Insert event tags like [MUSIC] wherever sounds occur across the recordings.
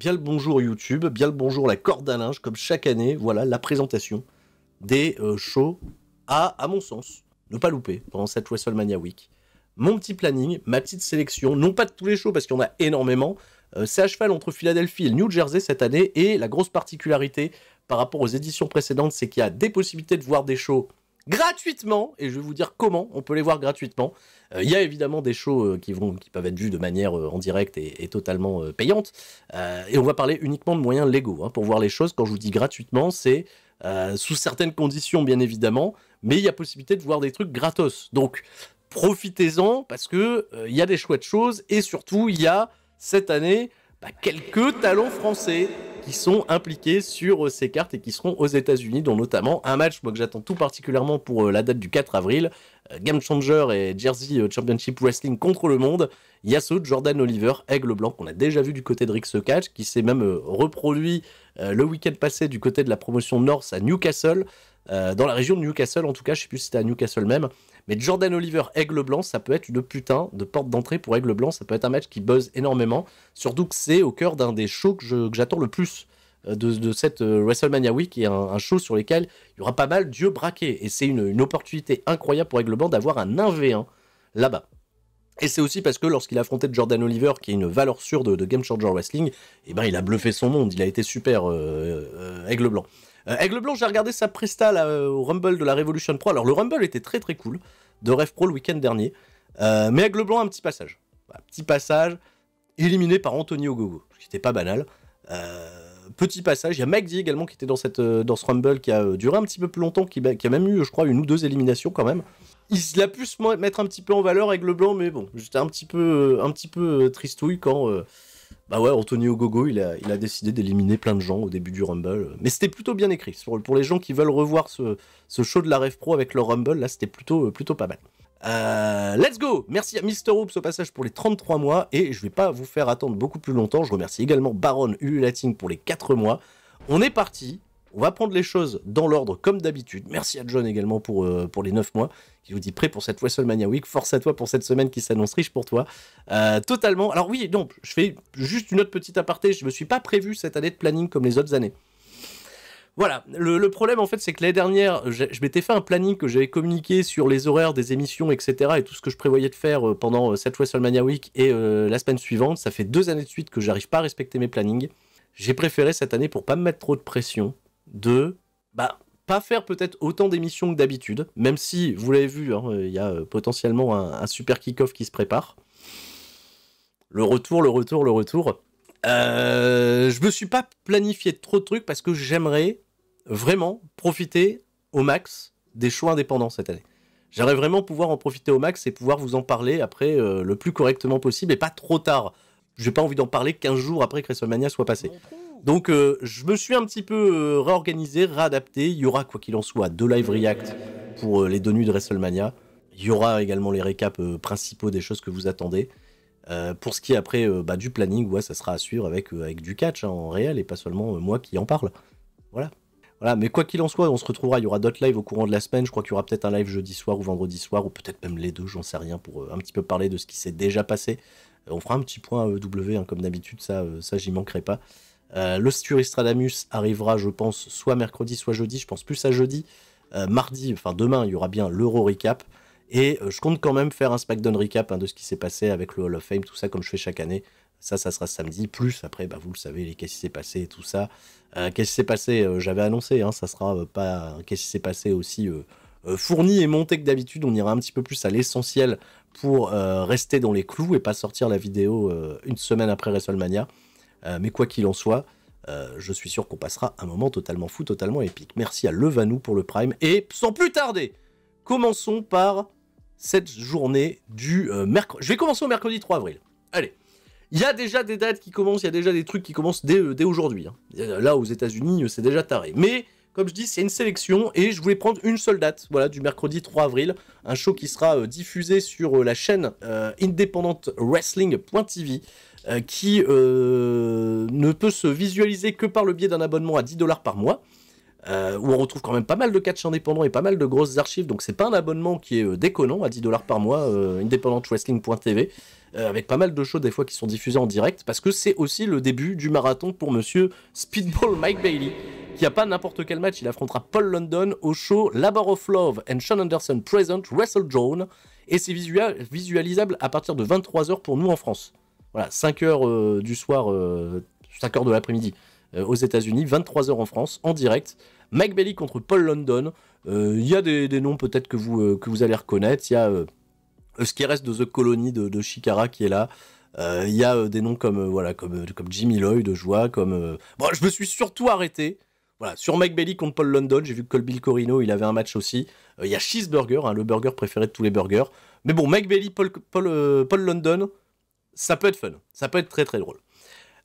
bien le bonjour YouTube, bien le bonjour la corde à linge, comme chaque année, voilà la présentation des euh, shows à, à mon sens, ne pas louper pendant cette WrestleMania Week. Mon petit planning, ma petite sélection, non pas de tous les shows parce qu'il y en a énormément, euh, c'est à cheval entre Philadelphie et New Jersey cette année, et la grosse particularité par rapport aux éditions précédentes, c'est qu'il y a des possibilités de voir des shows gratuitement, et je vais vous dire comment on peut les voir gratuitement. Euh, il y a évidemment des shows euh, qui, vont, qui peuvent être vus de manière euh, en direct et, totalement payante, et on va parler uniquement de moyens légaux. Hein, pour voir les choses, quand je vous dis gratuitement, c'est sous certaines conditions, bien évidemment, mais il y a possibilité de voir des trucs gratos. Donc, profitez-en, parce que il y a des chouettes choses, et surtout, il y a, cette année, bah, quelques talents français qui sont impliqués sur euh, ces cartes et qui seront aux États-Unis, dont notamment un match moi, que j'attends tout particulièrement pour euh, la date du 4 avril. Euh, Game Changer et Jersey Championship Wrestling contre le monde. Yasuo, Jordan Oliver, Aigle Blanc, qu'on a déjà vu du côté de Rick Catch, qui s'est même reproduit le week-end passé du côté de la promotion North à Newcastle, dans la région de Newcastle en tout cas, je ne sais plus si c'était à Newcastle même. Mais Jordan Oliver, Aigle Blanc, ça peut être une putain de porte d'entrée pour Aigle Blanc. Ça peut être un match qui buzz énormément. Surtout que c'est au cœur d'un des shows que j'attends le plus. Euh, de, cette euh, WrestleMania Week et un, un, show sur lequel il y aura pas mal d'yeux braqués. Et c'est une, opportunité incroyable pour Aigle Blanc d'avoir un 1v1 là-bas. Et c'est aussi parce que lorsqu'il a affronté Jordan Oliver, qui est une valeur sûre de, Game Changer Wrestling, et eh ben il a bluffé son monde, il a été super euh, Aigle Blanc. Euh, Aigle Blanc, j'ai regardé sa presta euh, au Rumble de la Revolution Pro. Alors, le Rumble était très très cool de Rev Pro le week-end dernier. Euh, mais Aigle Blanc, un petit passage. Un petit passage éliminé par Anthony Ogogo, ce qui n'était pas banal. petit passage. Il y a Magdi également qui était dans, cette, dans ce Rumble qui a duré un petit peu plus longtemps, bah, qui, a même eu, je crois, une ou deux éliminations quand même. Il a pu se mettre un petit peu en valeur Aigle blanc, mais bon, j'étais un petit peu, un petit peu tristouille quand bah ouais, Antonio Gogo, il a, il a décidé d'éliminer plein de gens au début du Rumble. Mais c'était plutôt bien écrit. Pour, pour, les gens qui veulent revoir ce, show de la Rev Pro avec le Rumble, là, c'était plutôt, euh, plutôt pas mal. Euh, let's go Merci à Mr. Oops au passage pour les 33 mois et je vais pas vous faire attendre beaucoup plus longtemps. Je remercie également Baron Ululating pour les 4 mois. On est parti on va prendre les choses dans l'ordre comme d'habitude. Merci à John également pour, euh, pour les 9 mois qui vous dit prêt pour cette WrestleMania Week. Force à toi pour cette semaine qui s'annonce riche pour toi. Euh, totalement. Alors oui, donc je fais juste une autre petite aparté. Je ne me suis pas prévu cette année de planning comme les autres années. Voilà, le, problème en fait c'est que l'année dernière, je, m'étais fait un planning que j'avais communiqué sur les horaires des émissions, etc. et tout ce que je prévoyais de faire euh, pendant cette WrestleMania Week et la semaine suivante. Ça fait deux années de suite que j'arrive pas à respecter mes plannings. J'ai préféré cette année pour pas me mettre trop de pression de bah, pas faire peut-être autant d'émissions que d'habitude, même si, vous l'avez vu, hein, il y a euh, potentiellement un, super kick-off qui se prépare. Le retour, le retour, le retour. Euh, je me suis pas planifié trop de trucs parce que j'aimerais vraiment profiter au max des choix indépendants cette année. J'aimerais vraiment pouvoir en profiter au max et pouvoir vous en parler après euh, le plus correctement possible et pas trop tard. J'ai pas envie d'en parler 15 jours après que WrestleMania soit passé. Donc euh, je me suis un petit peu euh, réorganisé, réadapté. Il y aura quoi qu'il en soit deux live react pour euh, les deux nuits de WrestleMania. Il y aura également les récaps principaux des choses que vous attendez. pour ce qui est après bah, du planning, ouais, ça sera à suivre avec, avec du catch hein, en réel et pas seulement moi qui en parle. Voilà. Voilà, mais quoi qu'il en soit, on se retrouvera. Il y aura d'autres lives au courant de la semaine. Je crois qu'il y aura peut-être un live jeudi soir ou vendredi soir, ou peut-être même les deux, j'en sais rien, pour un petit peu parler de ce qui s'est déjà passé. On fera un petit point e W, hein, comme d'habitude, ça, ça j'y manquerai pas. Euh, radamus arrivera, je pense, soit mercredi, soit jeudi. Je pense plus à jeudi. Euh, mardi, enfin demain, il y aura bien l'Euro Recap. Et euh, je compte quand même faire un SmackDown Recap hein, de ce qui s'est passé avec le Hall of Fame, tout ça, comme je fais chaque année. Ça, ça sera samedi. Plus après, bah, vous le savez, les qu'est-ce qui s'est passé et tout ça. Euh, qu'est-ce qui s'est passé J'avais annoncé, hein, ça sera pas qu'est-ce qui s'est passé aussi fourni et monté que d'habitude. On ira un petit peu plus à l'essentiel pour rester dans les clous et pas sortir la vidéo une semaine après WrestleMania. Euh, mais quoi qu'il en soit, euh, je suis sûr qu'on passera un moment totalement fou, totalement épique. Merci à Levanou pour le Prime. Et sans plus tarder, commençons par cette journée du euh, mercredi. Je vais commencer au mercredi 3 avril. Allez. Il y a déjà des dates qui commencent, il y a déjà des trucs qui commencent dès, aujourd'hui. Hein. Là, aux États-Unis, c'est déjà taré. Mais, comme je dis, c'est une sélection et je voulais prendre une seule date, voilà, du mercredi 3 avril. Un show qui sera diffusé sur la chaîne Independent indépendante wrestling.tv. Euh, qui euh, ne peut se visualiser que par le biais d'un abonnement à 10 dollars par mois. Euh, où on retrouve quand même pas mal de catchs indépendants et pas mal de grosses archives, donc c'est pas un abonnement qui est déconnant à 10 dollars par mois, independentwrestling.tv, avec pas mal de shows des fois qui sont diffusés en direct, parce que c'est aussi le début du marathon pour monsieur Speedball Mike Bailey, qui a pas n'importe quel match, il affrontera Paul London au show Labor of Love and Sean Anderson Present Wrestle Drone, et c'est visualisable à partir de 23h pour nous en France. Voilà, 5 h euh, du soir, 5 euh, heures de l'après-midi euh, aux États-Unis, 23 h en France, en direct. Mike contre Paul London. Il y a des, noms peut-être que vous, que vous allez reconnaître. Il y a ce qui reste de The Colony de, de Shikara qui est là. Il y a des noms comme, voilà, comme, comme Jimmy Lloyd, de joie, comme. Bon, je me suis surtout arrêté voilà, sur Mike contre Paul London, j'ai vu que Colby Corino, il avait un match aussi. Il y a Cheeseburger, hein, le burger préféré de tous les burgers. Mais bon, Mike Paul, Paul London, ça peut être fun, ça peut être très très drôle.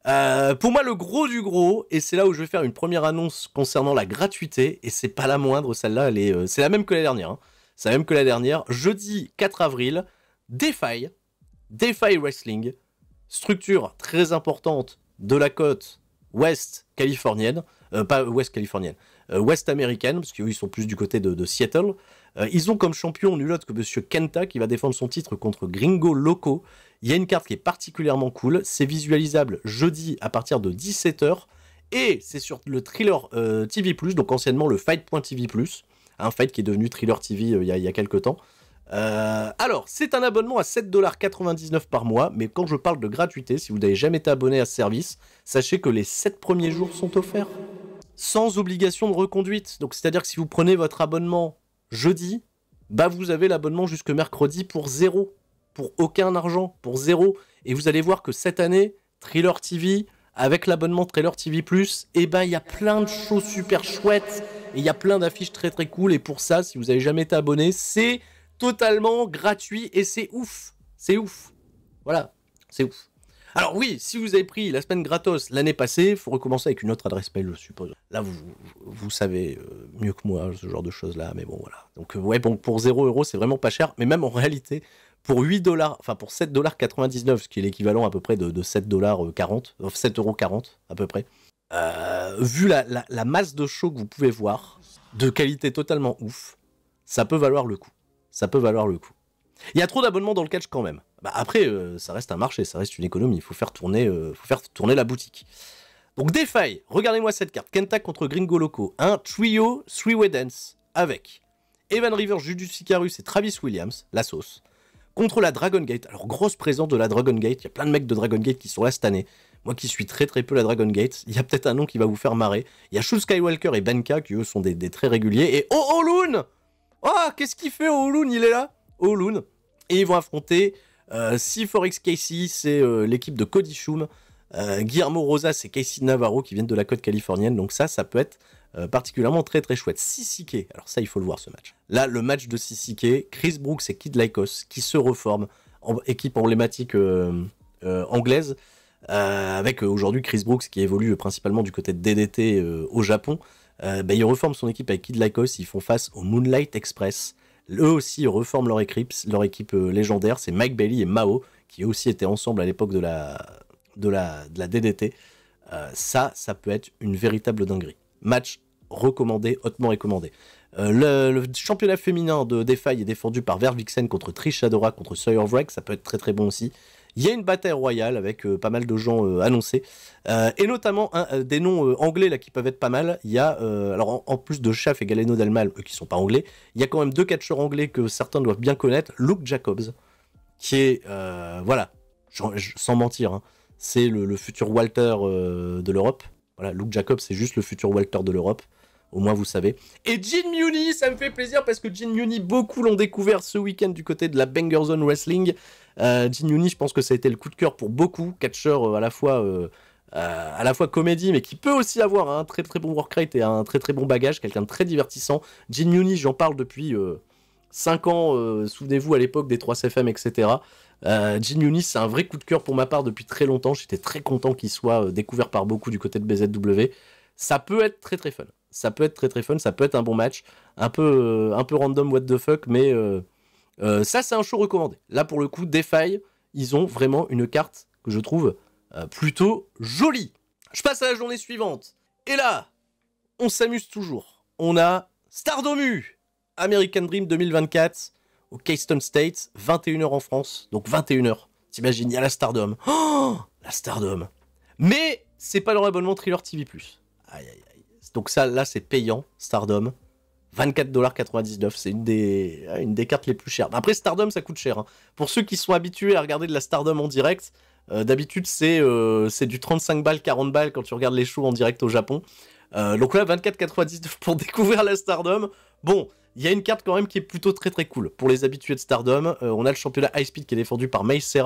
Euh, pour moi, le gros du gros, et c'est là où je vais faire une première annonce concernant la gratuité, et c'est pas la moindre, celle-là, euh, c'est la même que la dernière. Hein. C'est la même que la dernière. Jeudi 4 avril, Defy, Defy Wrestling, structure très importante de la côte ouest californienne, euh, pas ouest californienne, euh, West américaine, parce qu'ils sont plus du côté de, Seattle. Euh, ils ont comme champion nul autre que Monsieur Kenta qui va défendre son titre contre Gringo Loco. Il y a une carte qui est particulièrement cool. C'est visualisable jeudi à partir de 17h. Et c'est sur le thriller euh, TV TV, donc anciennement le Fight.tv, un fight qui est devenu thriller TV il, y a, quelques temps. alors, c'est un abonnement à 7,99$ par mois, mais quand je parle de gratuité, si vous n'avez jamais été abonné à ce service, sachez que les 7 premiers jours sont offerts sans obligation de reconduite. Donc c'est-à-dire que si vous prenez votre abonnement jeudi, bah vous avez l'abonnement jusque mercredi pour zéro, pour aucun argent, pour zéro. Et vous allez voir que cette année, Thriller TV, avec l'abonnement Trailer TV Plus, eh ben il y a plein de choses super chouettes et il y a plein d'affiches très très cool. Et pour ça, si vous avez jamais été abonné, c'est totalement gratuit et c'est ouf, c'est ouf. Voilà, c'est ouf. Alors oui, si vous avez pris la semaine gratos l'année passée, il faut recommencer avec une autre adresse mail, je suppose. Là, vous, savez euh, mieux que moi ce genre de choses-là, mais bon, voilà. Donc euh, ouais, bon, pour 0 euros, c'est vraiment pas cher, mais même en réalité, pour 8 dollars, enfin pour 7 dollars 99, ce qui est l'équivalent à peu près de, de dollars 40, euh, 7 euros à peu près. vu la, la, masse de shows que vous pouvez voir, de qualité totalement ouf, ça peut valoir le coup. Ça peut valoir le coup. Il y a trop d'abonnements dans le catch quand même. Bah après, euh, ça reste un marché, ça reste une économie. Il faut faire tourner, euh, faut faire tourner la boutique. Donc des failles. Regardez-moi cette carte. Kenta contre Gringo Loco. Un trio three-way dance avec Evan Rivers, Juju Sicarus et Travis Williams, la sauce, contre la Dragon Gate. Alors grosse présence de la Dragon Gate. Il y a plein de mecs de Dragon Gate qui sont là cette année. Moi qui suis très très peu la Dragon Gate, il y a peut-être un nom qui va vous faire marrer. Il y a Shul Skywalker et Benka qui eux sont des, très réguliers. Et Oh Oh Oh, qu'est-ce qu'il fait Oh Loon, Il est là Loon. Et ils vont affronter euh, c 4 x Casey, c'est euh, l'équipe de Cody Schum. Euh, Guillermo Rosa et Casey Navarro qui viennent de la côte californienne. Donc ça, ça peut être particulièrement très très chouette. Sissike, alors ça, il faut le voir ce match. Là, le match de Sissike, Chris Brooks et Kid Lycos qui se reforment. En, équipe emblématique anglaise. avec aujourd'hui Chris Brooks qui évolue principalement du côté de DDT au Japon. Ben bah, il reforme son équipe avec Kid Lycos. Ils font face au Moonlight Express. Eux aussi reforment leur équipe, leur équipe euh, légendaire. C'est Mike Bailey et Mao, qui aussi étaient ensemble à l'époque de la, de, DDT. Euh, ça, ça peut être une véritable dinguerie. Match recommandé, hautement recommandé. Euh, le, championnat féminin de Defy est défendu par Vervixen contre Trish Adora contre Sawyer Wreck, ça peut être très très bon aussi. Il y a une bataille royale avec euh, pas mal de gens euh, annoncés, euh, et notamment des noms anglais là qui peuvent être pas mal. Il y a, alors en, plus de Schaff et Galeno Dalmal, eux, qui sont pas anglais, il y a quand même deux catcheurs anglais que certains doivent bien connaître, Luke Jacobs, qui est, voilà, sans mentir, hein, c'est le, le, futur Walter de l'Europe. Voilà, Luke Jacobs, c'est juste le futur Walter de l'Europe au moins vous savez. Et Gene Muni, ça me fait plaisir parce que Jin Muni, beaucoup l'ont découvert ce week-end du côté de la Banger Zone Wrestling. Euh, Jin Muni, je pense que ça a été le coup de cœur pour beaucoup, catcheur euh, à la fois... Euh, euh, à la fois comédie, mais qui peut aussi avoir un très très bon work rate et un très très bon bagage, quelqu'un de très divertissant. Gene Muni, j'en parle depuis 5 ans, souvenez-vous à l'époque des 3CFM, etc. Euh, Jin c'est un vrai coup de cœur pour ma part depuis très longtemps. J'étais très content qu'il soit découvert par beaucoup du côté de BZW. Ça peut être très très fun ça peut être très très fun, ça peut être un bon match, un peu, euh, un peu random, what the fuck, mais euh, euh, ça c'est un show recommandé. Là pour le coup, Defy, ils ont vraiment une carte que je trouve plutôt jolie. Je passe à la journée suivante. Et là, on s'amuse toujours. On a Stardomu, American Dream 2024, au Keystone State, 21h en France, donc 21h. T'imagines, il y a la Stardom. Oh, la Stardom. Mais c'est pas leur abonnement Thriller TV+. Aïe, aïe, aïe. Donc ça, là, c'est payant, Stardom. 24,99$, c'est une des, une des cartes les plus chères. Après, Stardom, ça coûte cher. Hein. Pour ceux qui sont habitués à regarder de la Stardom en direct, euh, d'habitude, c'est euh, du 35 balles, 40 balles quand tu regardes les shows en direct au Japon. Euh, donc là, 24,99 pour [LAUGHS] découvrir la Stardom. Bon, il y a une carte quand même qui est plutôt très très cool. Pour les habitués de Stardom, on a le championnat High Speed qui est défendu par Mei qui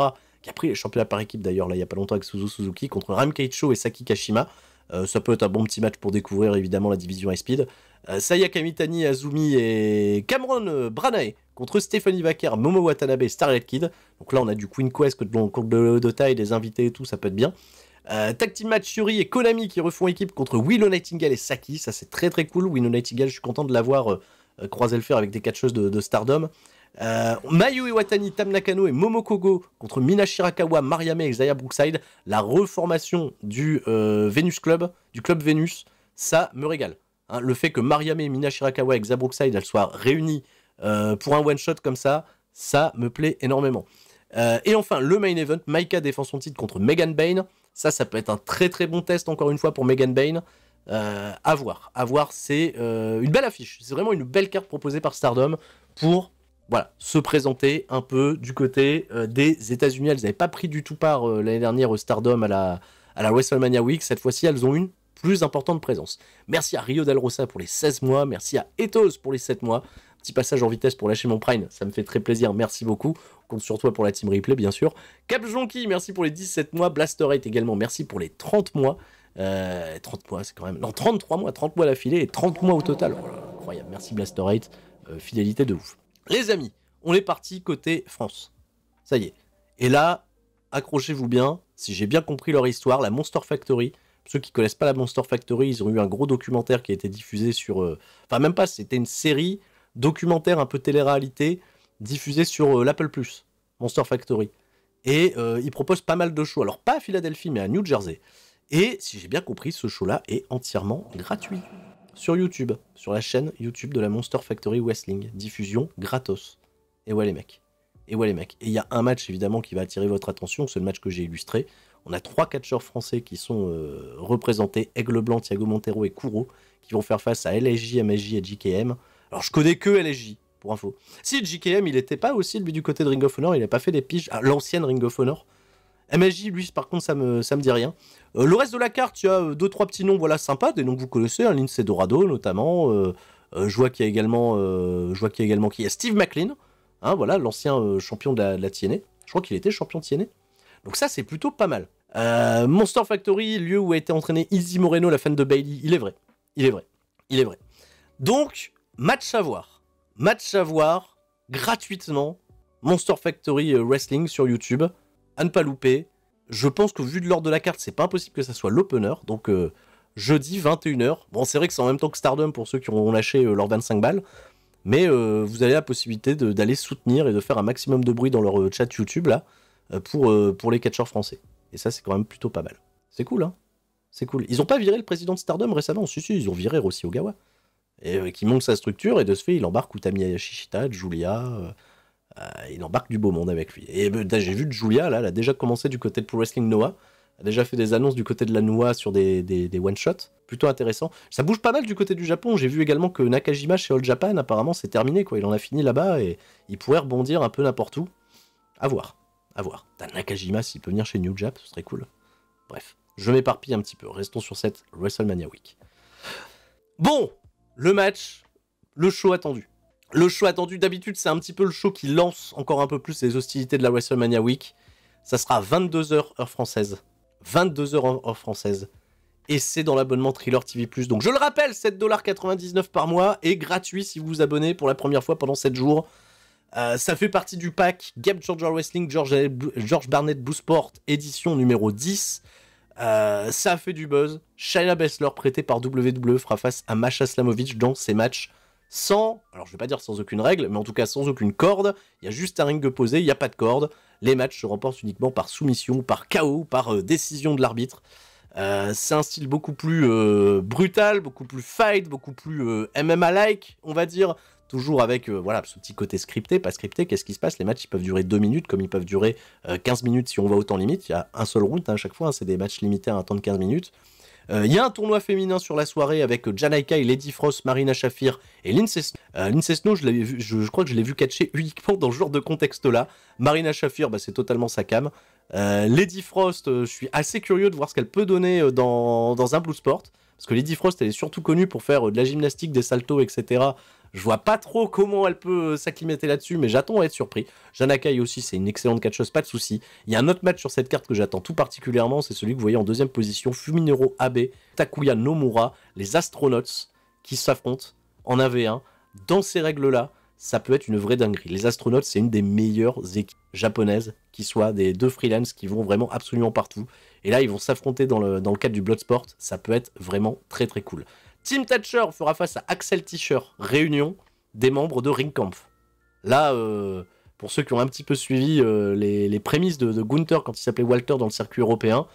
a pris le championnat par équipe d'ailleurs, là, il n'y a pas longtemps avec Suzu Suzuki, contre Ram et Saki Kashima. Euh, ça peut être un bon petit match pour découvrir évidemment la division High-Speed. Euh, Saya Kamitani, Azumi et Cameron euh, Branae contre Stephanie Wacker, Momo Watanabe et Starlight Kid. Donc là, on a du Queen Quest contre le de taille, des invités et tout, ça peut être bien. Euh, match Shuri et Konami qui refont équipe contre Willow Nightingale et Saki. Ça, c'est très très cool. Willow Nightingale, je suis content de l'avoir croisé le fer avec des catcheuses de Stardom. Euh, Mayu Iwatani, Tam Nakano et Momokogo contre Minashirakawa Mariame et Xaya Brookside. La reformation du euh, Venus Club, du club Venus, ça me régale. Hein. le fait que Mariame, Mina Shirakawa et Xaya Brookside elles soient réunies euh, pour un one-shot comme ça, ça me plaît énormément. et enfin, le main event, Maika défend son titre contre Megan Bain. Ça, ça peut être un très très bon test encore une fois pour Megan Bain. à voir, à voir, c'est une belle affiche. C'est vraiment une belle carte proposée par Stardom pour voilà, se présenter un peu du côté euh, des États-Unis. Elles n'avaient pas pris du tout part euh, l'année dernière au Stardom à la, à la WrestleMania Week. Cette fois-ci, elles ont une plus importante présence. Merci à Rio Del Rosa pour les 16 mois. Merci à Ethos pour les 7 mois. Petit passage en vitesse pour lâcher mon prime, ça me fait très plaisir, merci beaucoup. On compte sur toi pour la team replay, bien sûr. Cap Jonky, merci pour les 17 mois. Blasterate également, merci pour les 30 mois. 30 euh, mois, c'est quand même. Non, 33 mois, 30 mois l'affilée et 30 mois au total. Oh incroyable, merci Blasterate. fidélité de ouf. Les amis, on est parti côté France. Ça y est. Et là, accrochez-vous bien, si j'ai bien compris leur histoire, la Monster Factory. ceux qui connaissent pas la Monster Factory, ils ont eu un gros documentaire qui a été diffusé sur... Euh, enfin, même pas, c'était une série documentaire un peu télé-réalité diffusée sur euh, l'Apple Plus, Monster Factory. Et euh, ils proposent pas mal de shows. Alors, pas à Philadelphie, mais à New Jersey. Et si j'ai bien compris, ce show-là est entièrement gratuit sur YouTube, sur la chaîne YouTube de la Monster Factory Wrestling. Diffusion gratos. Et ouais les mecs. Et ouais les mecs. Et il y a un match évidemment qui va attirer votre attention, c'est le match que j'ai illustré. On a trois catcheurs français qui sont euh, représentés, Aigle Blanc, Thiago Montero et Kuro, qui vont faire face à LSJ, MSJ et JKM. Alors je connais que LSJ, pour info. Si JKM, il n'était pas aussi, du côté de Ring of Honor, il n'a pas fait des piges. à l'ancienne Ring of Honor. MSJ, lui, par contre, ça me, ça me dit rien. Euh, le reste de la carte, tu as a euh, deux, trois petits noms voilà, sympas, des noms que vous connaissez, hein, Lince Dorado notamment. Euh, je vois qu'il y a également, je également qui est Steve McLean, hein, voilà, l'ancien champion de la, de Je crois qu'il était champion de TNA. Donc ça, c'est plutôt pas mal. Monster Factory, lieu où a été entraîné Izzy Moreno, la fan de Bailey, il est vrai. Il est vrai. Il est vrai. Donc, match à voir. Match à voir, gratuitement, Monster Factory Wrestling sur YouTube. À ne pas louper. Je pense que vu de l'ordre de la carte, c'est pas impossible que ça soit l'opener. Donc euh, jeudi 21h. Bon, c'est vrai que c'est en même temps que Stardom pour ceux qui ont lâché euh, leurs 25 balles. Mais euh, vous avez la possibilité d'aller soutenir et de faire un maximum de bruit dans leur chat YouTube là pour, pour les catcheurs français. Et ça, c'est quand même plutôt pas mal. C'est cool, hein C'est cool. Ils ont pas viré le président de Stardom récemment Si, si, ils ont viré Rossi Ogawa. Et qui manque sa structure et de ce fait, il embarque Utami Shishita, Julia. Euh, il embarque du beau monde avec lui. Et ben, j'ai vu Julia, là, elle a déjà commencé du côté de Pro Wrestling Noah. a déjà fait des annonces du côté de la Noah sur des, one-shots. Plutôt intéressant. Ça bouge pas mal du côté du Japon. J'ai vu également que Nakajima chez All Japan, apparemment, c'est terminé. quoi. Il en a fini là-bas et il pourrait rebondir un peu n'importe où. À voir. À voir. Nakajima, s'il peut venir chez New Jap, ce serait cool. Bref, je m'éparpille un petit peu. Restons sur cette WrestleMania Week. Bon, le match, le show attendu. Le show attendu d'habitude, c'est un petit peu le show qui lance encore un peu plus les hostilités de la WrestleMania Week. Ça sera 22h heure française. 22h heure française. Et c'est dans l'abonnement Thriller TV+. Donc je le rappelle, 7,99$ par mois est gratuit si vous vous abonnez pour la première fois pendant 7 jours. Euh, ça fait partie du pack Gap George Wrestling George, Barnett Boost édition numéro 10. Euh, ça a fait du buzz. Shayna Bessler prêtée par WWE, fera face à Masha Slamovich dans ses matchs sans, alors je vais pas dire sans aucune règle, mais en tout cas sans aucune corde. Il y a juste un ring posé, il n'y a pas de corde. Les matchs se remportent uniquement par soumission, par chaos, par euh, décision de l'arbitre. Euh, c'est un style beaucoup plus euh, brutal, beaucoup plus fight, beaucoup plus MMA-like, on va dire. Toujours avec voilà, ce petit côté scripté, pas scripté, qu'est-ce qui se passe Les matchs ils peuvent durer 2 minutes comme ils peuvent durer 15 minutes si on va au temps limite. Il y a un seul round hein, à chaque fois, hein. c'est des matchs limités à un temps de 15 minutes. Il euh, y a un tournoi féminin sur la soirée avec Janaika et Lady Frost, Marina Shafir et Lindsay Snow. Euh, je, l'ai vu, je, crois que je l'ai vu catcher [LAUGHS] uniquement dans ce genre de contexte-là. Marina Shafir, bah, c'est totalement sa cam. Euh, Lady Frost, je suis assez curieux de voir ce qu'elle peut donner dans, dans un Blue Sport parce que Lady Frost, elle est surtout connue pour faire de la gymnastique, des saltos, etc. Je vois pas trop comment elle peut euh, s'acclimater là-dessus, mais j'attends à être surpris. Janakai aussi, c'est une excellente catcheuse, pas de souci. Il y a un autre match sur cette carte que j'attends tout particulièrement, c'est celui que vous voyez en deuxième position, Fuminero Abe, Takuya Nomura, les Astronautes qui s'affrontent en 1 1 dans ces règles-là ça peut être une vraie dinguerie. Les astronautes, c'est une des meilleures équipes japonaises qui soit des deux freelance qui vont vraiment absolument partout. Et là, ils vont s'affronter dans le, dans le cadre du Bloodsport. Ça peut être vraiment très très cool. Tim Thatcher fera face à Axel Tischer, réunion des membres de Ringkampf. Là, euh, pour ceux qui ont un petit peu suivi euh, les, prémices de, Gunther quand il s'appelait Walter dans le circuit européen,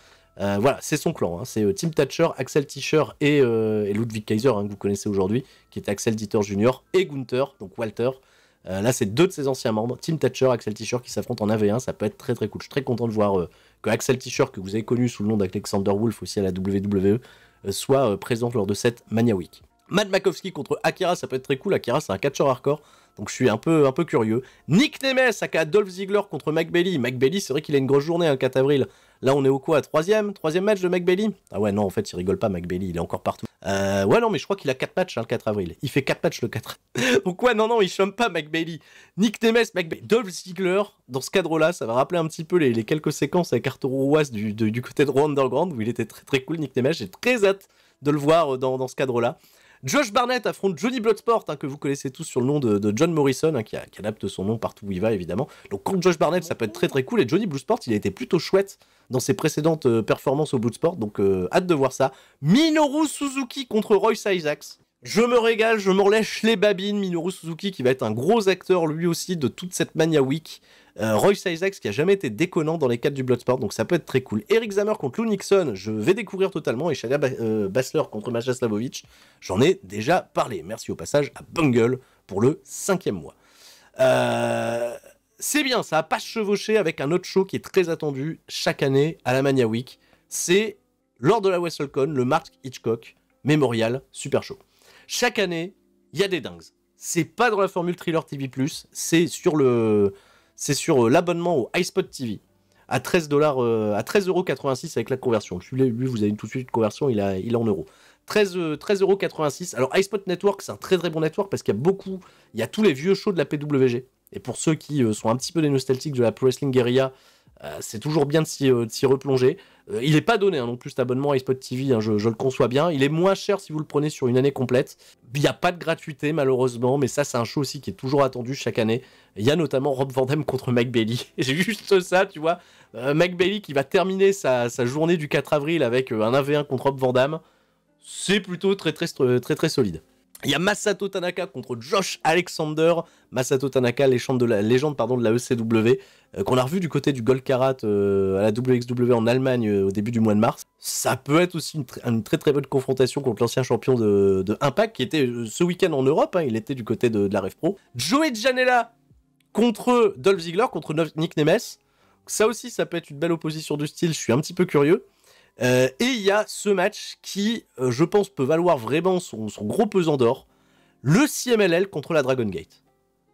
euh, voilà, c'est son clan. Hein. C'est Tim Thatcher, Axel Tischer et, Ludwig Kaiser, hein, que vous connaissez aujourd'hui, qui est Axel Dieter Jr. et Gunther, donc Walter. là, c'est deux de ses anciens membres, Tim Thatcher, Axel Tischer, qui s'affrontent en AV1. Ça peut être très très cool. Je suis très content de voir que Axel Tischer, que vous avez connu sous le nom d'Alexander Wolf aussi à la WWE, euh, soit euh, présent lors de cette Mania Week. Matt Makowski contre Akira, ça peut être très cool. Akira, c'est un catcheur hardcore. Donc je suis un peu, un peu curieux. Nick Nemes, aka Dolph Ziggler contre McBelly. McBelly, c'est vrai qu'il a une grosse journée, un hein, 4 avril. Là, on est au quoi Troisième Troisième match de McBelly Ah ouais, non, en fait, il rigole pas, McBelly, il est encore partout. Euh, ouais, non, mais je crois qu'il a 4 matchs hein, le 4 avril. Il fait 4 matchs le 4. [LAUGHS] Donc, ouais, non, non, il chôme pas Mike Nick Temes, Mike double Dolph Ziggler, dans ce cadre-là, ça va rappeler un petit peu les, quelques séquences avec Arthur Ouas du, côté de Raw Underground où il était très très cool, Nick Temes. J'ai très hâte de le voir euh, dans, ce cadre-là. Josh Barnett affronte Johnny Bloodsport, hein, que vous connaissez tous sur le nom de, John Morrison, hein, qui, qui, adapte son nom partout où il va, évidemment. Donc, contre Josh Barnett, ça peut être très très cool. Et Johnny Bloodsport, il a été plutôt chouette dans ses précédentes euh, performances au Bloodsport, donc euh, hâte de voir ça. Minoru Suzuki contre Royce Isaacs. Je me régale, je m'enlèche les babines. Minoru Suzuki qui va être un gros acteur lui aussi de toute cette Mania Week. Euh, Royce Isaacs qui a jamais été déconnant dans les cadres du Bloodsport, donc ça peut être très cool. Eric Zamer contre Lou Nixon, je vais découvrir totalement. Et Shania Bassler contre Maja Slavovic, j'en ai déjà parlé. Merci au passage à Bungle pour le cinquième mois. Euh, c'est bien, ça n'a pas chevauché avec un autre show qui est très attendu chaque année à la Mania Week. C'est lors de la WrestleCon, le Mark Hitchcock Memorial Super Show. Chaque année, il y a des dingues. C'est pas dans la formule Thriller TV+, c'est sur le c'est sur euh, l'abonnement au iSpot TV à 13 dollars euh, à 13,86 avec la conversion. Lui, lui, vous avez tout de suite une conversion, il, a, est en euros. 13,86€. Euh, Alors iSpot Network, c'est un très très bon network parce qu'il y a beaucoup, il y a tous les vieux shows de la PWG. Et pour ceux qui euh, sont un petit peu des nostalgiques de la Pro Wrestling Guerrilla, euh, c'est toujours bien de s'y euh, replonger. il n'est pas donné hein, non plus cet abonnement à iSpot TV, hein, je, le conçois bien. Il est moins cher si vous le prenez sur une année complète. Il n'y a pas de gratuité malheureusement, mais ça c'est un show aussi qui est toujours attendu chaque année. Il y a notamment Rob Van contre Mike Bailey. C'est [LAUGHS] juste ça, tu vois. Mac Bailey qui va terminer sa, journée du 4 avril avec un 1v1 contre Rob Van C'est plutôt très très, très très solide. Il y a Masato Tanaka contre Josh Alexander. Masato Tanaka, légende de la, légende, pardon, de la ECW, euh, qu'on a revu du côté du Gold Karat euh, à la WXW en Allemagne euh, au début du mois de mars. Ça peut être aussi une, très très bonne confrontation contre l'ancien champion de, Impact, qui était ce week-end en Europe, hein. il était du côté de, la Ref Pro. Joey Janela contre Dolph Ziggler, contre Nick Nemes. Ça aussi, ça peut être une belle opposition du style, je suis un petit peu curieux. Euh, et il y a ce match qui, euh, je pense, peut valoir vraiment son, gros pesant d'or, le CMLL contre la Dragon Gate.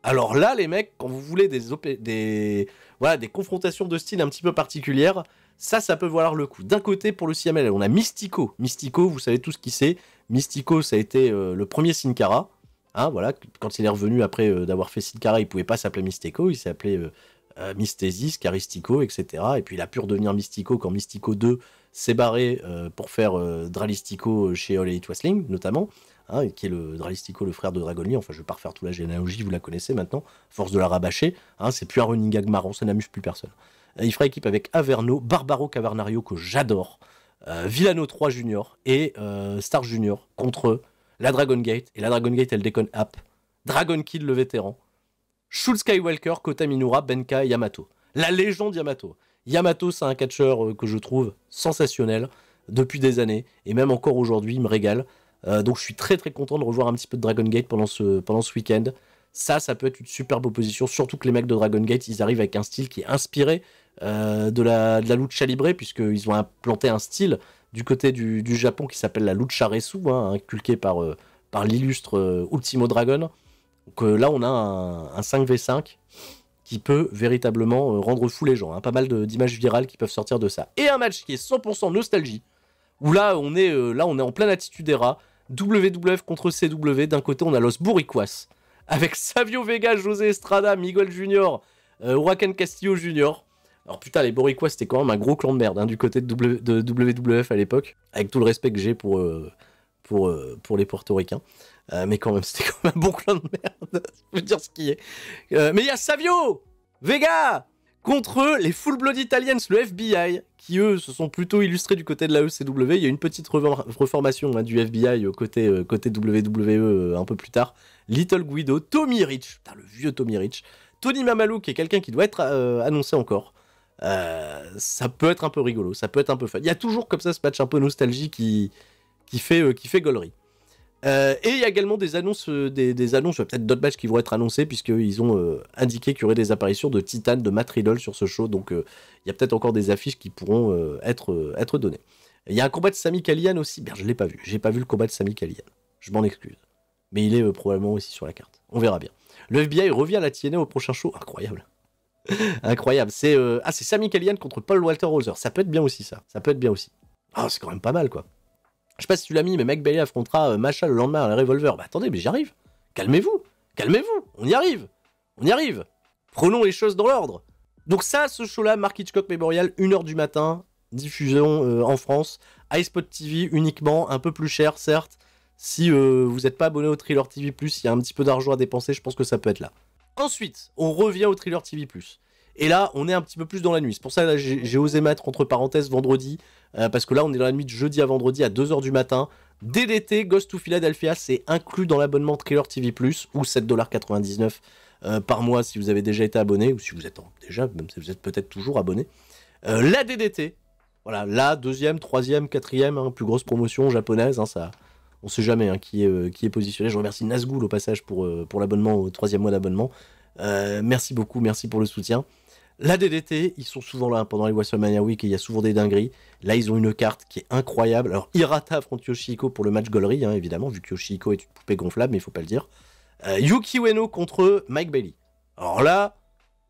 Alors là, les mecs, quand vous voulez des, voilà, des confrontations de style un petit peu particulières, ça, ça peut valoir le coup. D'un côté, pour le CMLL, on a Mystico. Mystico, vous savez tout ce qui c'est. Mystico, ça a été euh, le premier Cara. Hein, voilà, quand il est revenu après d'avoir fait Cara il pouvait pas s'appeler Mystico, il s'appelait appelé Mystesis Caristico, etc. Et puis il a pu redevenir Mystico quand Mystico 2 s'est barré euh, pour faire euh, Dralistico euh, chez Elite Wrestling, notamment, hein, qui est le Dralistico, le frère de Dragonly. Enfin, je vais pas refaire toute la généalogie, vous la connaissez maintenant, force de la rabâcher. Hein, c'est plus un running gag Marron ça n'amuse plus personne. Il fera équipe avec Averno, Barbaro Cavernario, que j'adore, Villano 3 Junior et Star Junior contre la Dragon Gate. Et la Dragon Gate, elle déconne app. Dragon Kid, le vétéran. Shul Skywalker, Kota Minura, Benka, Yamato. La légende Yamato. Yamato, c'est un catcheur euh, que je trouve sensationnel depuis des années, et même encore aujourd'hui, il me régale. Euh, donc je suis très très content de revoir un petit peu de Dragon Gate pendant ce, pendant ce week-end. Ça, ça peut être une superbe opposition, surtout que les mecs de Dragon Gate, ils arrivent avec un style qui est inspiré euh, de, la, de la lucha libre, puisqu'ils ont implanté un style du côté du, Japon qui s'appelle la lucha resu, hein, inculqué par, par l'illustre Ultimo Dragon. Donc là, on a un, un 5v5 qui peut véritablement euh, rendre fou les gens. Hein. Pas mal d'images virales qui peuvent sortir de ça. Et un match qui est 100% nostalgie, où là on est, euh, là, on est en pleine attitude era. WWF contre CW, d'un côté on a Los Bourriquas, avec [LAUGHS] Savio Vega, José Estrada, Miguel Junior, euh, Castillo Junior. Alors putain, les Boricuas c'était quand même un gros clan de merde hein, du côté de, WWF à l'époque, avec tout le respect que j'ai pour, euh, pour, pour les Portoricains. Euh, mais quand même, [LAUGHS] c'était quand même un bon clan de merde. [LAUGHS] Je veux dire ce qui est. Euh, mais il y a Savio Vega Contre les Full Blood Italians, le FBI, qui eux se sont plutôt illustrés du côté de la ECW. Il y a une petite reformation hein, du FBI au côté, euh, côté WWE un peu plus tard. Little Guido, Tommy Rich, putain, le vieux Tommy Rich. Tony Mamalou, qui est quelqu'un qui doit être annoncé encore. ça peut être un peu rigolo, ça peut être un peu fun. Il y a toujours comme ça ce match un peu nostalgie qui, qui fait, qui fait gaulerie. Euh, et il y a également des annonces, euh, des, annonces, peut-être d'autres matchs qui vont être annoncés, puisqu'ils ont euh, indiqué qu'il y aurait des apparitions de Titan, de Matt sur ce show. Donc il y a peut-être encore des affiches qui pourront être, données. Il y a un combat de Sami Kalian aussi. Bien, je ne l'ai pas vu. J'ai pas vu le combat de Sami Kalian, Je m'en excuse. Mais il est probablement aussi sur la carte. On verra bien. Le FBI revient à la TNA au prochain show. Incroyable. [LAUGHS] Incroyable. C'est ah, Sami Kalian contre Paul Walter Hauser. Ça peut être bien aussi, ça. Ça peut être bien aussi. Ah, c'est quand même pas mal, quoi. Je sais pas si tu l'as mis, mais Mike affrontera euh, Macha le lendemain à la Revolver. Bah attendez, mais j'y arrive. Calmez-vous. Calmez-vous. On y arrive. On y arrive. Prenons les choses dans l'ordre. Donc ça, ce show-là, Mark Hitchcock Memorial, 1h du matin, diffusion euh, en France, iSpot TV uniquement, un peu plus cher certes. Si euh, vous n'êtes pas abonné au Thriller TV+, il y a un petit peu d'argent à dépenser, je pense que ça peut être là. Ensuite, on revient au Thriller TV+. Et là, on est un petit peu plus dans la nuit. C'est pour ça que j'ai osé mettre entre parenthèses vendredi, euh, parce que là, on est dans la nuit de jeudi à vendredi à 2h du matin. DDT, Ghost to Philadelphia, c'est inclus dans l'abonnement Trailer TV Plus ou 7,99$ euh, par mois si vous avez déjà été abonné ou si vous êtes déjà, même si vous êtes peut-être toujours abonné. Euh, la DDT, voilà, la deuxième, troisième, quatrième, hein, plus grosse promotion japonaise, hein, ça, on sait jamais hein, qui, est, qui est positionné. Je remercie Nazgul au passage pour, pour l'abonnement, au troisième mois d'abonnement. merci beaucoup, merci pour le soutien. La DDT, ils sont souvent là pendant les WrestleMania Week et il y a souvent des dingueries. Là, ils ont une carte qui est incroyable. Alors, Hirata affronte Yoshihiko pour le match Gollery, hein, évidemment, vu que Yoshihiko est une poupée gonflable, mais il faut pas le dire. Euh, Yuki Ueno contre Mike Bailey. Alors là,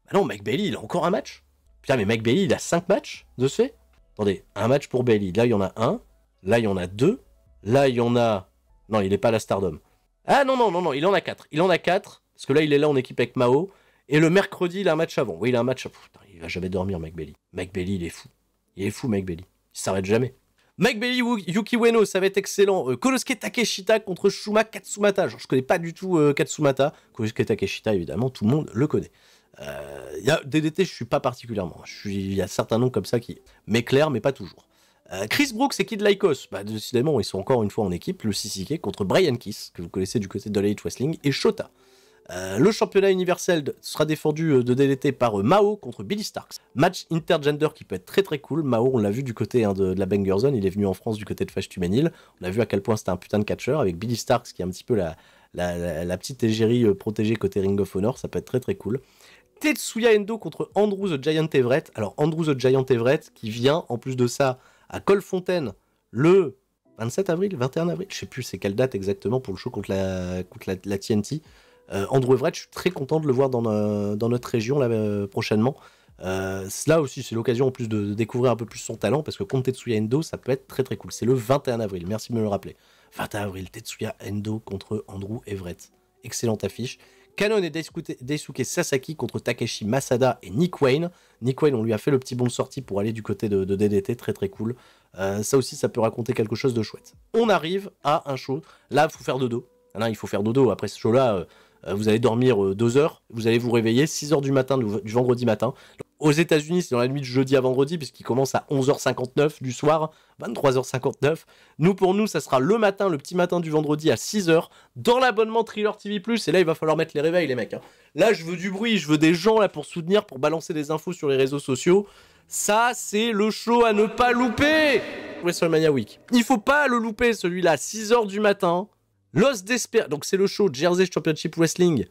bah non, Mike Bailey, il a encore un match. Putain, mais Mike Bailey, il a 5 matchs de ce fait Attendez, un match pour Bailey. Là, il y en a un. Là, il y en a deux. Là, il y en a. Non, il n'est pas la Stardom. Ah non, non, non, non, il en a quatre. Il en a quatre, Parce que là, il est là en équipe avec Mao. Et le mercredi, il a un match avant. Oui, il a un match. Putain, il va jamais dormir, Mike Bailey. Mike Bailey, il est fou. Il est fou, Mike Bailey. Il s'arrête jamais. Mike Bailey, Yuki Weno, ça va être excellent. Euh, Takeshita contre Shuma Katsumata. Genre, je connais pas du tout euh, Katsumata. Kolosuke Takeshita, évidemment, tout le monde le connaît. Euh, y a, DDT, je suis pas particulièrement. Il y a certains noms comme ça qui m'éclairent, mais pas toujours. Euh, Chris Brooks et Kid Lycos, bah, décidément, ils sont encore une fois en équipe, le Sissike contre Brian Kiss, que vous connaissez du côté de l'Elite Wrestling, et Shota. Euh, le championnat universel sera défendu euh, de DDT par euh, Mao contre Billy Starks. Match intergender qui peut être très très cool. Mao, on l'a vu du côté hein, de, la Banger Zone, il est venu en France du côté de Tumenil. On a vu à quel point c'était un putain de catcheur avec Billy Starks qui est un petit peu la, petite égérie protégée côté Ring of Honor. Ça peut être très très cool. Tetsuya Endo contre Andrew the Giant Everett. Alors Andrew the Giant Everett qui vient en plus de ça à Colfontaine le 27 avril, 21 avril, je sais plus c'est quelle date exactement pour le show contre la, contre la TNT. Euh, Andrew Everett, je suis très content de le voir dans, notre région euh, prochainement. cela euh, là aussi, c'est l'occasion en plus de, découvrir un peu plus son talent parce que contre Tetsuya Endo, ça peut être très très cool. C'est le 21 avril, merci de me le rappeler. 21 avril, Tetsuya Endo contre Andrew Everett. Excellente affiche. Canon et Daisuke Sasaki contre Takeshi Masada et Nick Wayne. Nick Wayne, on lui a fait le petit bon de sortie pour aller du côté de, DDT, très très cool. ça aussi, ça peut raconter quelque chose de chouette. On arrive à un show. Là, il faut faire dodo. Ah il faut faire dodo. Après ce show-là, euh, vous allez dormir 2 euh, heures, vous allez vous réveiller 6 h du matin, du, vendredi matin. Aux États-Unis, c'est dans la nuit de jeudi à vendredi, puisqu'il commence à 11h59 du soir, 23h59. Nous, pour nous, ça sera le matin, le petit matin du vendredi à 6h, dans l'abonnement Thriller TV. Et là, il va falloir mettre les réveils, les mecs. Hein. Là, je veux du bruit, je veux des gens là pour soutenir, pour balancer des infos sur les réseaux sociaux. Ça, c'est le show à ne pas louper WrestleMania Week. Il faut pas le louper, celui-là, 6h du matin. Los Desper. Donc, c'est le show Jersey Championship Wrestling.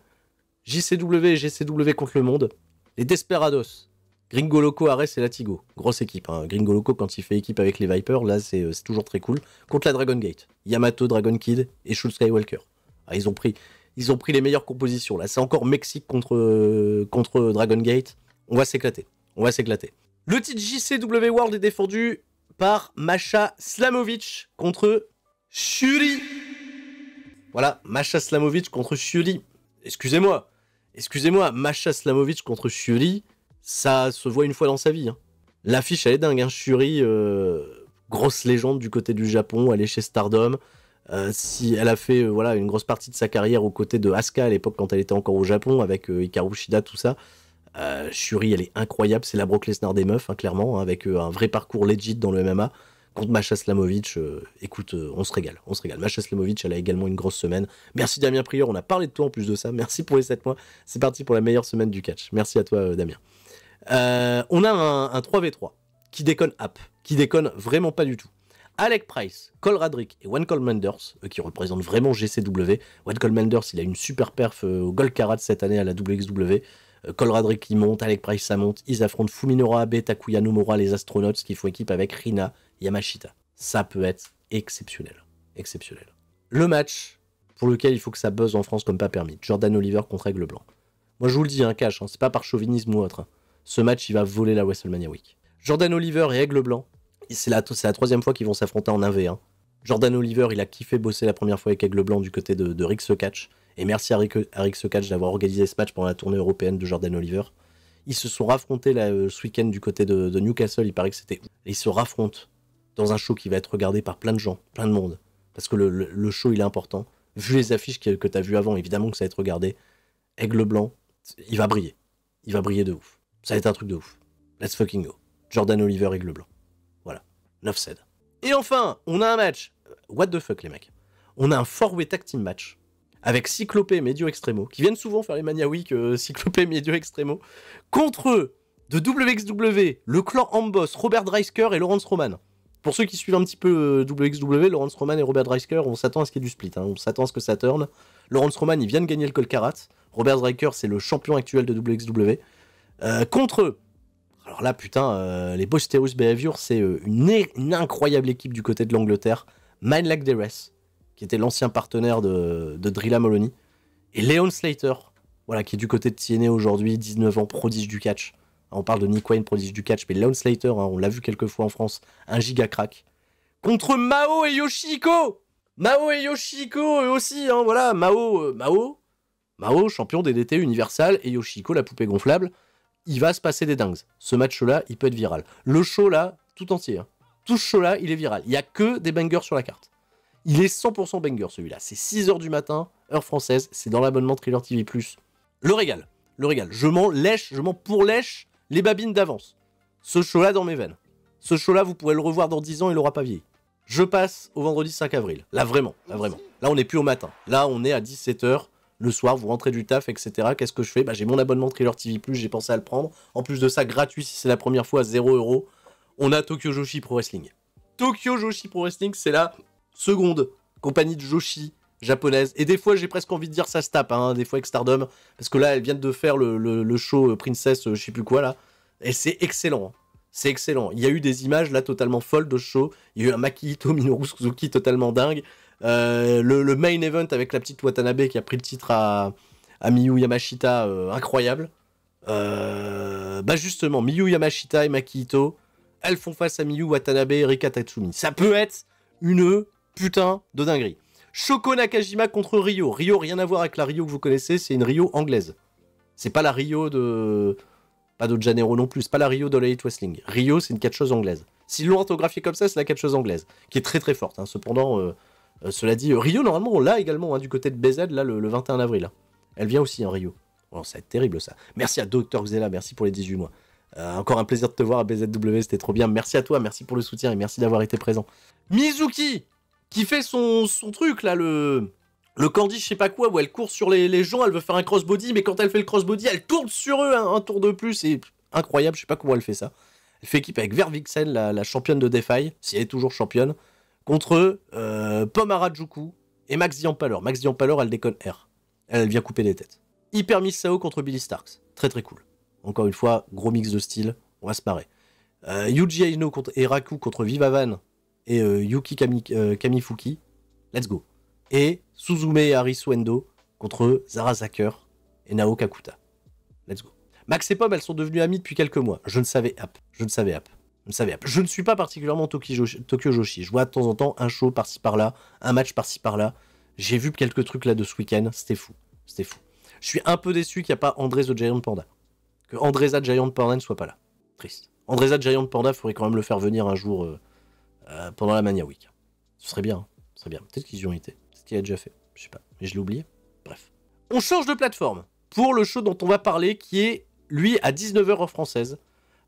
JCW GCW contre le monde. Les Desperados. Gringo Loco, Ares et Latigo. Grosse équipe. Hein. Gringo Loco, quand il fait équipe avec les Vipers, là, euh, c'est toujours très cool. Contre la Dragon Gate. Yamato, Dragon Kid et Shul Skywalker. Ah, ils, ont pris, ils ont pris les meilleures compositions. Là, c'est encore Mexique contre, euh, contre Dragon Gate. On va s'éclater. On va s'éclater. Le titre JCW World est défendu par Masha Slamovic contre Shuri voilà, Masha Slamovic contre Shuri, Excusez-moi, excusez-moi, Masha Slamovic contre Shuri, ça se voit une fois dans sa vie. Hein. L'affiche, elle est dingue. Hein. Shuri, euh, grosse légende du côté du Japon, elle est chez Stardom. Euh, si elle a fait euh, voilà une grosse partie de sa carrière aux côtés de Asuka à l'époque quand elle était encore au Japon avec Hikaru Shida tout ça Shuri elle est incroyable c'est la Brock Lesnar des meufs hein, clairement avec un vrai parcours legit dans le MMA contre Macha Slamovic. Euh, écoute, euh, on se régale, on se régale. Macha Slamovic, elle a également une grosse semaine. Merci Damien Prieur, on a parlé de toi en plus de ça. Merci pour les 7 mois. C'est parti pour la meilleure semaine du catch. Merci à toi, euh, Damien. on a un, 3v3 qui déconne app, qui déconne vraiment pas du tout. Alec Price, Cole Radrick et One Cole Menders, qui représentent vraiment GCW. One Cole Menders, il a une super perf au Gold Karat cette année à la WXW. Cole Radrick, il monte, Alec Price, ça monte. Ils affrontent Fuminora Abe, Takuya Nomura, les Astronautes, qui font équipe avec Rina Yamashita. Ça peut être exceptionnel. Exceptionnel. Le match pour lequel il faut que ça buzz en France comme pas permis. Jordan Oliver contre Aigle Blanc. Moi, je vous le dis, un hein. c'est pas par chauvinisme ou autre. Hein. Ce match, il va voler la WrestleMania Week. Jordan Oliver et Aigle Blanc, c'est la, troisième fois qu'ils vont s'affronter en 1v1. Jordan Oliver, il a kiffé bosser la première fois avec Aigle Blanc du côté de, Rick Socatch. Et merci à Rick, à d'avoir organisé ce match pendant la tournée européenne de Jordan Oliver. Ils se sont raffrontés euh, ce week-end du côté de, de Newcastle, il paraît que c'était. Ils se raffrontent dans un show qui va être regardé par plein de gens, plein de monde, parce que le, show il est important. Vu les affiches que, t'as tu as vues avant, évidemment que ça va être regardé. Aigle Blanc, il va briller. Il va briller de ouf. Ça va être un truc de ouf. Let's fucking go. Jordan Oliver, Aigle Blanc. Voilà. 9 said. Et enfin, on a un match. Euh, what the fuck, les mecs. On a un four-way team match avec Cyclopé Médio Medio Extremo, qui viennent souvent faire les mania week euh, [LAUGHS] Cyclopé et Medio Extremo, contre de WXW, le clan Ambos, Robert Dreisker et Laurence Roman pour ceux qui suivent un petit peu euh, WXW, Lawrence Roman et Robert Dreisker, on s'attend à ce qu'il y ait du split, hein. on s'attend à ce que ça tourne. Lawrence Roman, il vient de gagner le col Robert Dreisker, c'est le champion actuel de WXW. Euh, contre eux, alors là, putain, euh, les les Bosteus Behavior, c'est une, incroyable équipe du côté de l'Angleterre. Mine Deres, qui était l'ancien partenaire de, Drilla Moloney. Et Leon Slater, voilà, qui est du côté de TNA aujourd'hui, 19 ans, prodige du catch. On parle de Nick Wayne, prodige du catch, mais Lone Slater, hein, on l'a vu quelques fois en France, un giga crack. Contre Mao et Yoshiko Mao et Yoshiko eux aussi, hein, voilà, Mao, euh, Mao, Mao, champion des DT Universal, et Yoshiko, la poupée gonflable, il va se passer des dingues. Ce match-là, il peut être viral. Le show là, tout entier, hein. tout ce show là, il est viral. Il n'y a que des bangers sur la carte. Il est 100% banger celui-là. C'est 6h du matin, heure française, c'est dans l'abonnement Thriller TV+. Le régal, le régal. Je m'en lèche, je m'en lèche les babines d'avance. Ce show-là dans mes veines. Ce show-là, vous pouvez le revoir dans 10 ans, il n'aura pas vieilli. Je passe au vendredi 5 avril. Là, vraiment, là, vraiment. Là, on n'est plus au matin. Là, on est à 17h. Le soir, vous rentrez du taf, etc. Qu'est-ce que je fais bah, J'ai mon abonnement trailer TV, j'ai pensé à le prendre. En plus de ça, gratuit si c'est la première fois, 0€. On a Tokyo Joshi Pro Wrestling. Tokyo Joshi Pro Wrestling, c'est la seconde compagnie de Joshi japonaise. Et des fois, j'ai presque envie de dire ça se tape, hein, des fois avec Stardom, parce que là, elles viennent de faire le, le, show euh, Princess, euh, je sais plus quoi là, et c'est excellent. Hein. C'est excellent. Il y a eu des images là totalement folles de ce show. Il y a eu un Makihito [LAUGHS] Minoru Suzuki totalement dingue. Euh, le, main event avec la petite Watanabe qui a pris le titre à, à Miyu Yamashita, incroyable. bah justement, Miyu Yamashita et Makihito, elles font face à Miyu Watanabe et Rika Tatsumi. Ça peut être une putain de dinguerie. Shoko Nakajima contre Rio. Rio, rien à voir avec la Rio que vous connaissez, c'est une Rio anglaise. C'est pas la Rio de. Pas de Janeiro non plus, pas la Rio de Lloyd Wrestling. Rio, c'est une catcheuse anglaise. Si l'on orthographie comme ça, c'est la catcheuse anglaise, qui est très très forte. Hein. Cependant, euh, euh, cela dit, Rio, normalement, on l'a également, hein, du côté de BZ, là, le, 21 avril. Hein. Elle vient aussi, en Rio. Oh, ça va être terrible ça. Merci à Dr. Xela, merci pour les 18 mois. Euh, encore un plaisir de te voir à BZW, c'était trop bien. Merci à toi, merci pour le soutien et merci d'avoir été présent. Mizuki qui fait son, truc là, le le candy, je sais pas quoi, où elle court sur les, gens, elle veut faire un crossbody, mais quand elle fait le crossbody, elle tourne sur eux hein, un, tour de plus, c'est incroyable, je sais pas comment elle fait ça. Elle fait équipe avec Vervixen, la, la championne de Defy, si elle est toujours championne, contre Pomara euh, Pomarajuku et Max Diampalor. Max elle déconne R. Elle, vient couper les têtes. Hyper Miss Sao contre Billy Starks, très très cool. Encore une fois, gros mix de style, on va se marrer. Euh, Yuji Aino contre Eraku contre Vivavan, et euh, Yuki euh, Kamifuki. Let's go. Et Suzume et Endo contre Zara Zaker et Nao Kakuta. Let's go. Max et Pomme, elles sont devenues amies depuis quelques mois. Je ne savais app. Je ne savais app. Je ne savais Je ne suis pas particulièrement Tokyo Joshi. Je vois de temps en temps un show par-ci par-là, un match par-ci par-là. J'ai vu quelques trucs là de ce week-end. C'était fou. C'était fou. Je suis un peu déçu qu'il n'y a pas André the Giant Panda. Que Andreza Giant Panda ne soit pas là. Triste. Andreza Giant Panda, il faudrait quand même le faire venir un jour. Euh, euh, pendant la Mania Week. Ce serait bien, hein. ce serait bien. Peut-être qu'ils y ont été, ce être qu'il a déjà fait, je sais pas, mais je l'ai oublié. Bref. On change de plateforme pour le show dont on va parler qui est, lui, à 19h heure française.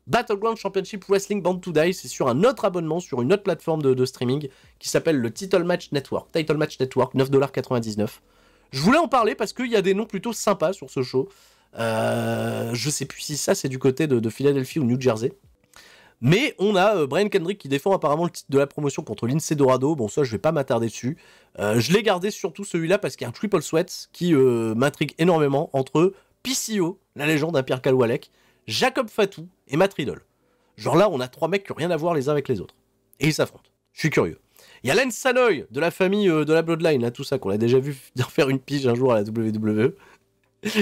Battleground Championship Wrestling Band to Die, c'est sur un autre abonnement, sur une autre plateforme de, streaming qui s'appelle le Title Match Network. Title Match Network, 9,99$. Je voulais en parler parce qu'il y a des noms plutôt sympas sur ce show. je euh, je sais plus si ça c'est du côté de Philadelphie ou New Jersey. Mais on a euh, Brian Kendrick qui défend apparemment le titre de la promotion contre Lince Dorado. Bon, ça, je vais pas m'attarder dessus. Euh, je l'ai gardé surtout celui-là parce qu'il y a un triple sweat qui euh, m'intrigue énormément entre PCO, la légende d'un hein, Pierre Kalwalek, Jacob Fatou et Matridol. Genre là, on a trois mecs qui ont rien à voir les uns avec les autres. Et ils s'affrontent. Je suis curieux. Il y a Len Sanoy de la famille de la Bloodline, tout ça, qu'on a déjà vu [LAUGHS] faire une pige un jour à la WWE,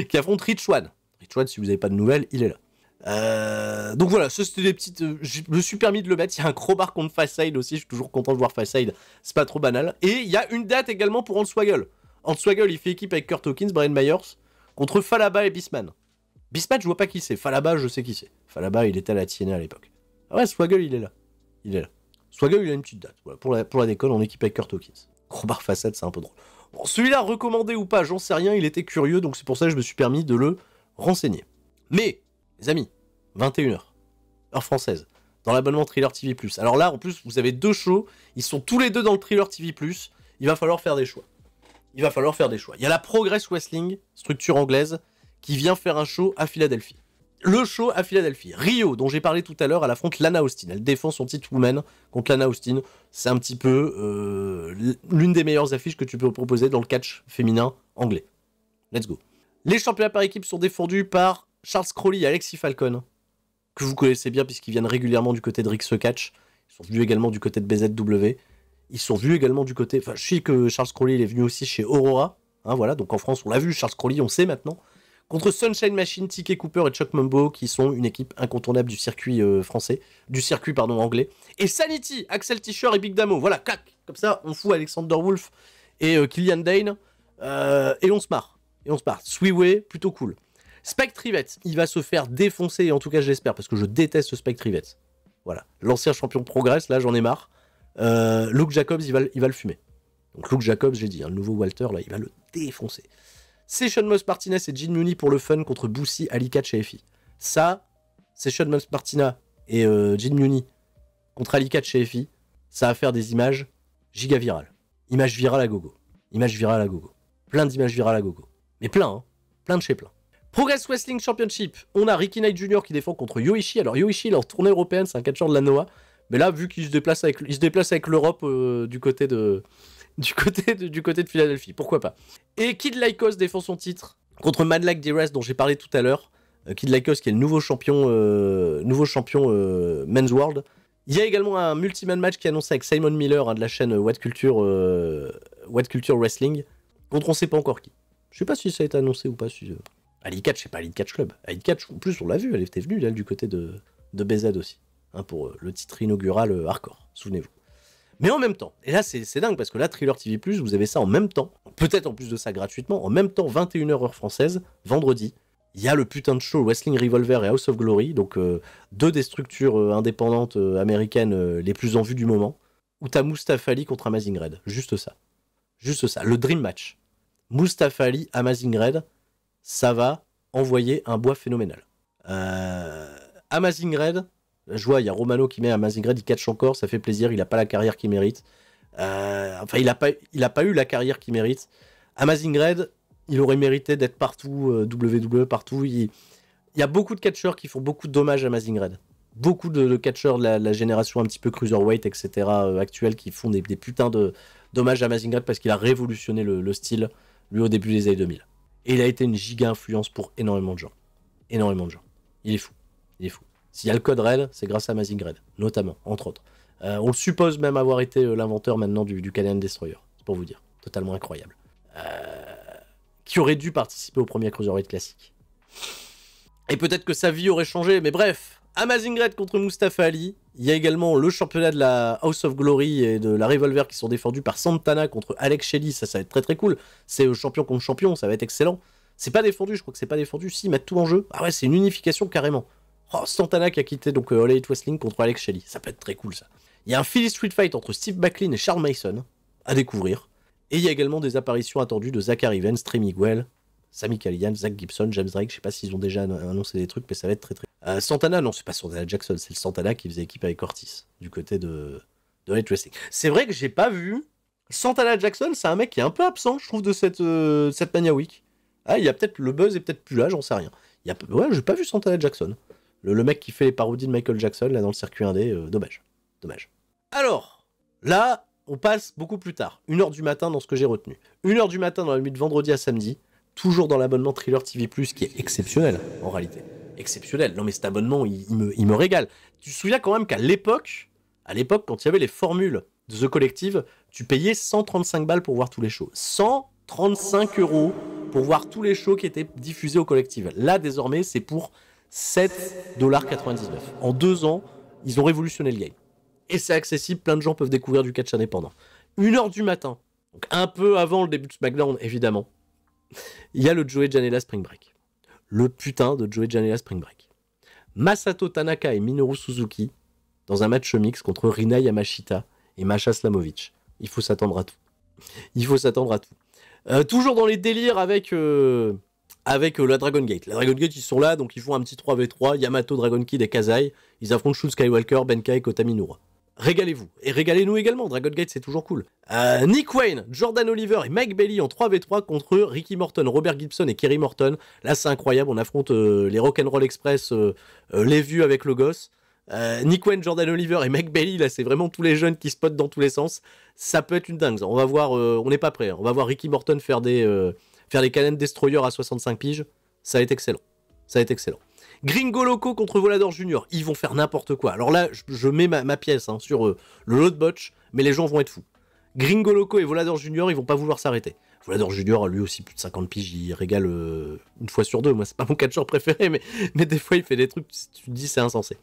qui affronte Rich One. Rich One, si vous n'avez pas de nouvelles, il est là. Euh, donc voilà, ça c'était des petites. Euh, je me suis permis de le mettre. Il y a un crowbar contre Fassade aussi. Je suis toujours content de voir Fassade. C'est pas trop banal. Et il y a une date également pour Hans Answaggle, il fait équipe avec Kurt Hawkins, Brian Myers contre Falaba et Bisman. Bisman, je vois pas qui c'est. Falaba, je sais qui c'est. Falaba, il était à la Tienne à l'époque. Ah ouais, Swaggle, il est là. Il est là. Swaggle, il a une petite date. pour la, pour la déconne, on équipe avec Kurt Hawkins. Crowbar Fassade, c'est un peu drôle. Bon, celui-là, recommandé ou pas, j'en sais rien. Il était curieux, donc c'est pour ça que je me suis permis de le renseigner. Mais les amis, 21h, heure française, dans l'abonnement Thriller TV+. Alors là, en plus, vous avez deux shows, ils sont tous les deux dans le Thriller TV+, il va falloir faire des choix. Il va falloir faire des choix. Il y a la Progress Wrestling, structure anglaise, qui vient faire un show à Philadelphie. Le show à Philadelphie. Rio, dont j'ai parlé tout à l'heure, elle affronte Lana Austin. Elle défend son titre Woman contre Lana Austin. C'est un petit peu euh, l'une des meilleures affiches que tu peux proposer dans le catch féminin anglais. Let's go. Les championnats par équipe sont défendus par Charles Crowley et Alexis Falcon, que vous connaissez bien puisqu'ils viennent régulièrement du côté de Rick Catch. Ils sont vus également du côté de BZW. Ils sont vus également du côté. Enfin, je sais que Charles Crowley il est venu aussi chez Aurora. Hein, voilà, donc en France, on l'a vu, Charles Crowley, on sait maintenant. Contre Sunshine Machine, ticket Cooper et Chuck Mumbo, qui sont une équipe incontournable du circuit euh, français, du circuit pardon anglais. Et Sanity, Axel Tischer et Big Damo. Voilà, cac comme ça, on fout Alexander Wolf et euh, Killian Dane euh, et on se marre. Et on se marre. Sweeway, plutôt cool. Spectrivet, il va se faire défoncer, en tout cas j'espère, parce que je déteste Spectrivet. Voilà, l'ancien champion progresse, là j'en ai marre. Euh, Luke Jacobs, il va, il va le fumer. Donc Luke Jacobs, j'ai dit, hein, le nouveau Walter, là, il va le défoncer. Session Moss Martinez et Gene Muni pour le fun contre Boussi, Alika, chez Ça, Session Moss Martina et euh, Gene Muni contre Alika, chez Ça va faire des images giga virales. Images virales à gogo. Images virales à gogo. Plein d'images virales à gogo. Mais plein, hein. Plein de chez plein. Progress Wrestling Championship, on a Ricky Knight Jr. qui défend contre Yoichi. Alors Yoichi, leur tournée européenne, c'est un catcheur de la Noah. Mais là, vu qu'il se déplace avec, l'Europe euh, du côté de, [LAUGHS] du côté de, du côté de Philadelphie, pourquoi pas. Et Kid Lycos défend son titre contre d Rest, dont j'ai parlé tout à l'heure. Euh, Kid Lycos qui est le nouveau champion, euh, nouveau champion Men's World. Il y a également un multi-man match qui est annoncé avec Simon Miller hein, de la chaîne What Culture, Culture Wrestling contre on ne sait pas encore qui. Je ne sais pas si ça a été annoncé ou pas. Si, Ali Catch, c'est pas Ali Catch Club. Ali Catch, en plus, on l'a vu, elle était venue, elle, du côté de, de BZ aussi, hein, pour euh, le titre inaugural euh, hardcore, souvenez-vous. Mais en même temps, et là c'est dingue parce que là, Thriller TV, vous avez ça en même temps, peut-être en plus de ça gratuitement, en même temps, 21h heure française, vendredi, il y a le putain de show Wrestling Revolver et House of Glory, donc euh, deux des structures indépendantes américaines les plus en vue du moment, où t'as Mustafa Ali contre Amazing Red. Juste ça. Juste ça. Le dream match. Mustafali, Ali, Amazing Red, ça va envoyer un bois phénoménal. Euh, Amazing Red, je vois, il y a Romano qui met Amazing Red, il catch encore, ça fait plaisir, il n'a pas la carrière qu'il mérite. Euh, enfin, il n'a pas, pas eu la carrière qu'il mérite. Amazing Red, il aurait mérité d'être partout, euh, WWE partout. Il, il, y a beaucoup de catcheurs qui font beaucoup de dommages à Amazing Red. Beaucoup de, catcheurs de la, génération un petit peu cruiserweight, etc., euh, qui font des, putains de dommages à Amazing Red parce qu'il a révolutionné le, le, style, lui, au début des années 2000. Et il a été une giga influence pour énormément de gens. Énormément de gens. Il est fou. Il est fou. S'il y a le code Red, c'est grâce à Mazing Red, notamment, entre autres. Euh, on le suppose même avoir été euh, l'inventeur maintenant du, du Destroyer. C'est pour vous dire. Totalement incroyable. Euh, qui aurait dû participer au premier Cruiserweight classique. Et peut-être que sa vie aurait changé, mais bref, Amazing Red contre Mustafa Ali. Il y a également le championnat de la House of Glory et de la Revolver qui sont défendus par Santana contre Alex Shelley. Ça, ça va être très très cool. C'est champion contre champion, ça va être excellent. C'est pas défendu, je crois que c'est pas défendu. Si, ils mettent tout en jeu. Ah ouais, c'est une unification carrément. Oh, Santana qui a quitté donc euh, All Wrestling contre Alex Shelley. Ça peut être très cool ça. Il y a un Philly Street Fight entre Steve McLean et Charles Mason à découvrir. Et il y a également des apparitions attendues de Zachary Vance, Tremiguel, Sammy Callihan, Zach Gibson, James Drake. Je sais pas s'ils ont déjà annoncé des trucs, mais ça va être très très. Euh, Santana, non, c'est pas Santana Jackson, c'est le Santana qui faisait équipe avec Cortis du côté de, de C'est vrai que j'ai pas vu. Santana Jackson, c'est un mec qui est un peu absent, je trouve, de cette, euh, cette Mania Week. Ah, il y a peut-être le buzz est peut-être plus là, j'en sais rien. Il y a... Ouais, j'ai pas vu Santana Jackson. Le, le, mec qui fait les parodies de Michael Jackson, là, dans le circuit indé, euh, dommage. Dommage. Alors, là, on passe beaucoup plus tard. une heure du matin dans ce que j'ai retenu. une heure du matin dans la nuit de vendredi à samedi toujours dans l'abonnement Thriller TV+, qui est exceptionnel, en réalité. Exceptionnel. Non, mais cet abonnement, il, me, régale. Tu te souviens quand même qu'à l'époque, à l'époque, quand il y avait les formules de The Collective, tu payais 135 balles pour voir tous les shows. 135 euros pour voir tous les shows qui étaient diffusés au Collective. Là, désormais, c'est pour 7,99$. En deux ans, ils ont révolutionné le game. Et c'est accessible, plein de gens peuvent découvrir du catch indépendant. Une heure du matin, un peu avant le début de SmackDown, évidemment, il y a le Joey Janela Spring Break. Le putain de Joey Janela Spring Break. Masato Tanaka et Minoru Suzuki dans un match mix contre Rina Yamashita et Masha Slamovic. Il faut s'attendre à tout. Il faut s'attendre à tout. Euh, toujours dans les délires avec, euh, avec euh, la Dragon Gate. La Dragon Gate, ils sont là, donc ils font un petit 3v3, Yamato, Dragon Kid et Kazai. Ils affrontent Shun Skywalker, Benkai et Kotaminura régalez-vous. Et régalez-nous également, Dragon Gate, c'est toujours cool. Euh, Nick Wayne, Jordan Oliver et Mike Bailey en 3v3 contre Ricky Morton, Robert Gibson et Kerry Morton. Là, c'est incroyable, on affronte Rock euh, les Rock'n'Roll Express, euh, les vues avec le gosse. Nick Wayne, Jordan Oliver et Mike Bailey, là, c'est vraiment tous les jeunes qui spotent dans tous les sens. Ça peut être une dingue. On va voir, on n'est pas prêt. Hein. On va voir Ricky Morton faire des, faire des canons Destroyer à 65 piges. Ça va être excellent. Ça va être excellent. Gringo Loco contre Volador Junior, ils vont faire n'importe quoi. Alors là, je, mets ma, pièce hein, sur euh, le lot de botch, mais les gens vont être fous. Gringo Loco et Volador Junior, ils vont pas vouloir s'arrêter. Volador Junior a lui aussi plus de 50 piges, il régale euh, une fois sur deux. Moi, c'est pas mon catcheur préféré, mais, [LAUGHS] mais des fois, il fait des trucs, tu te dis, c'est insensé.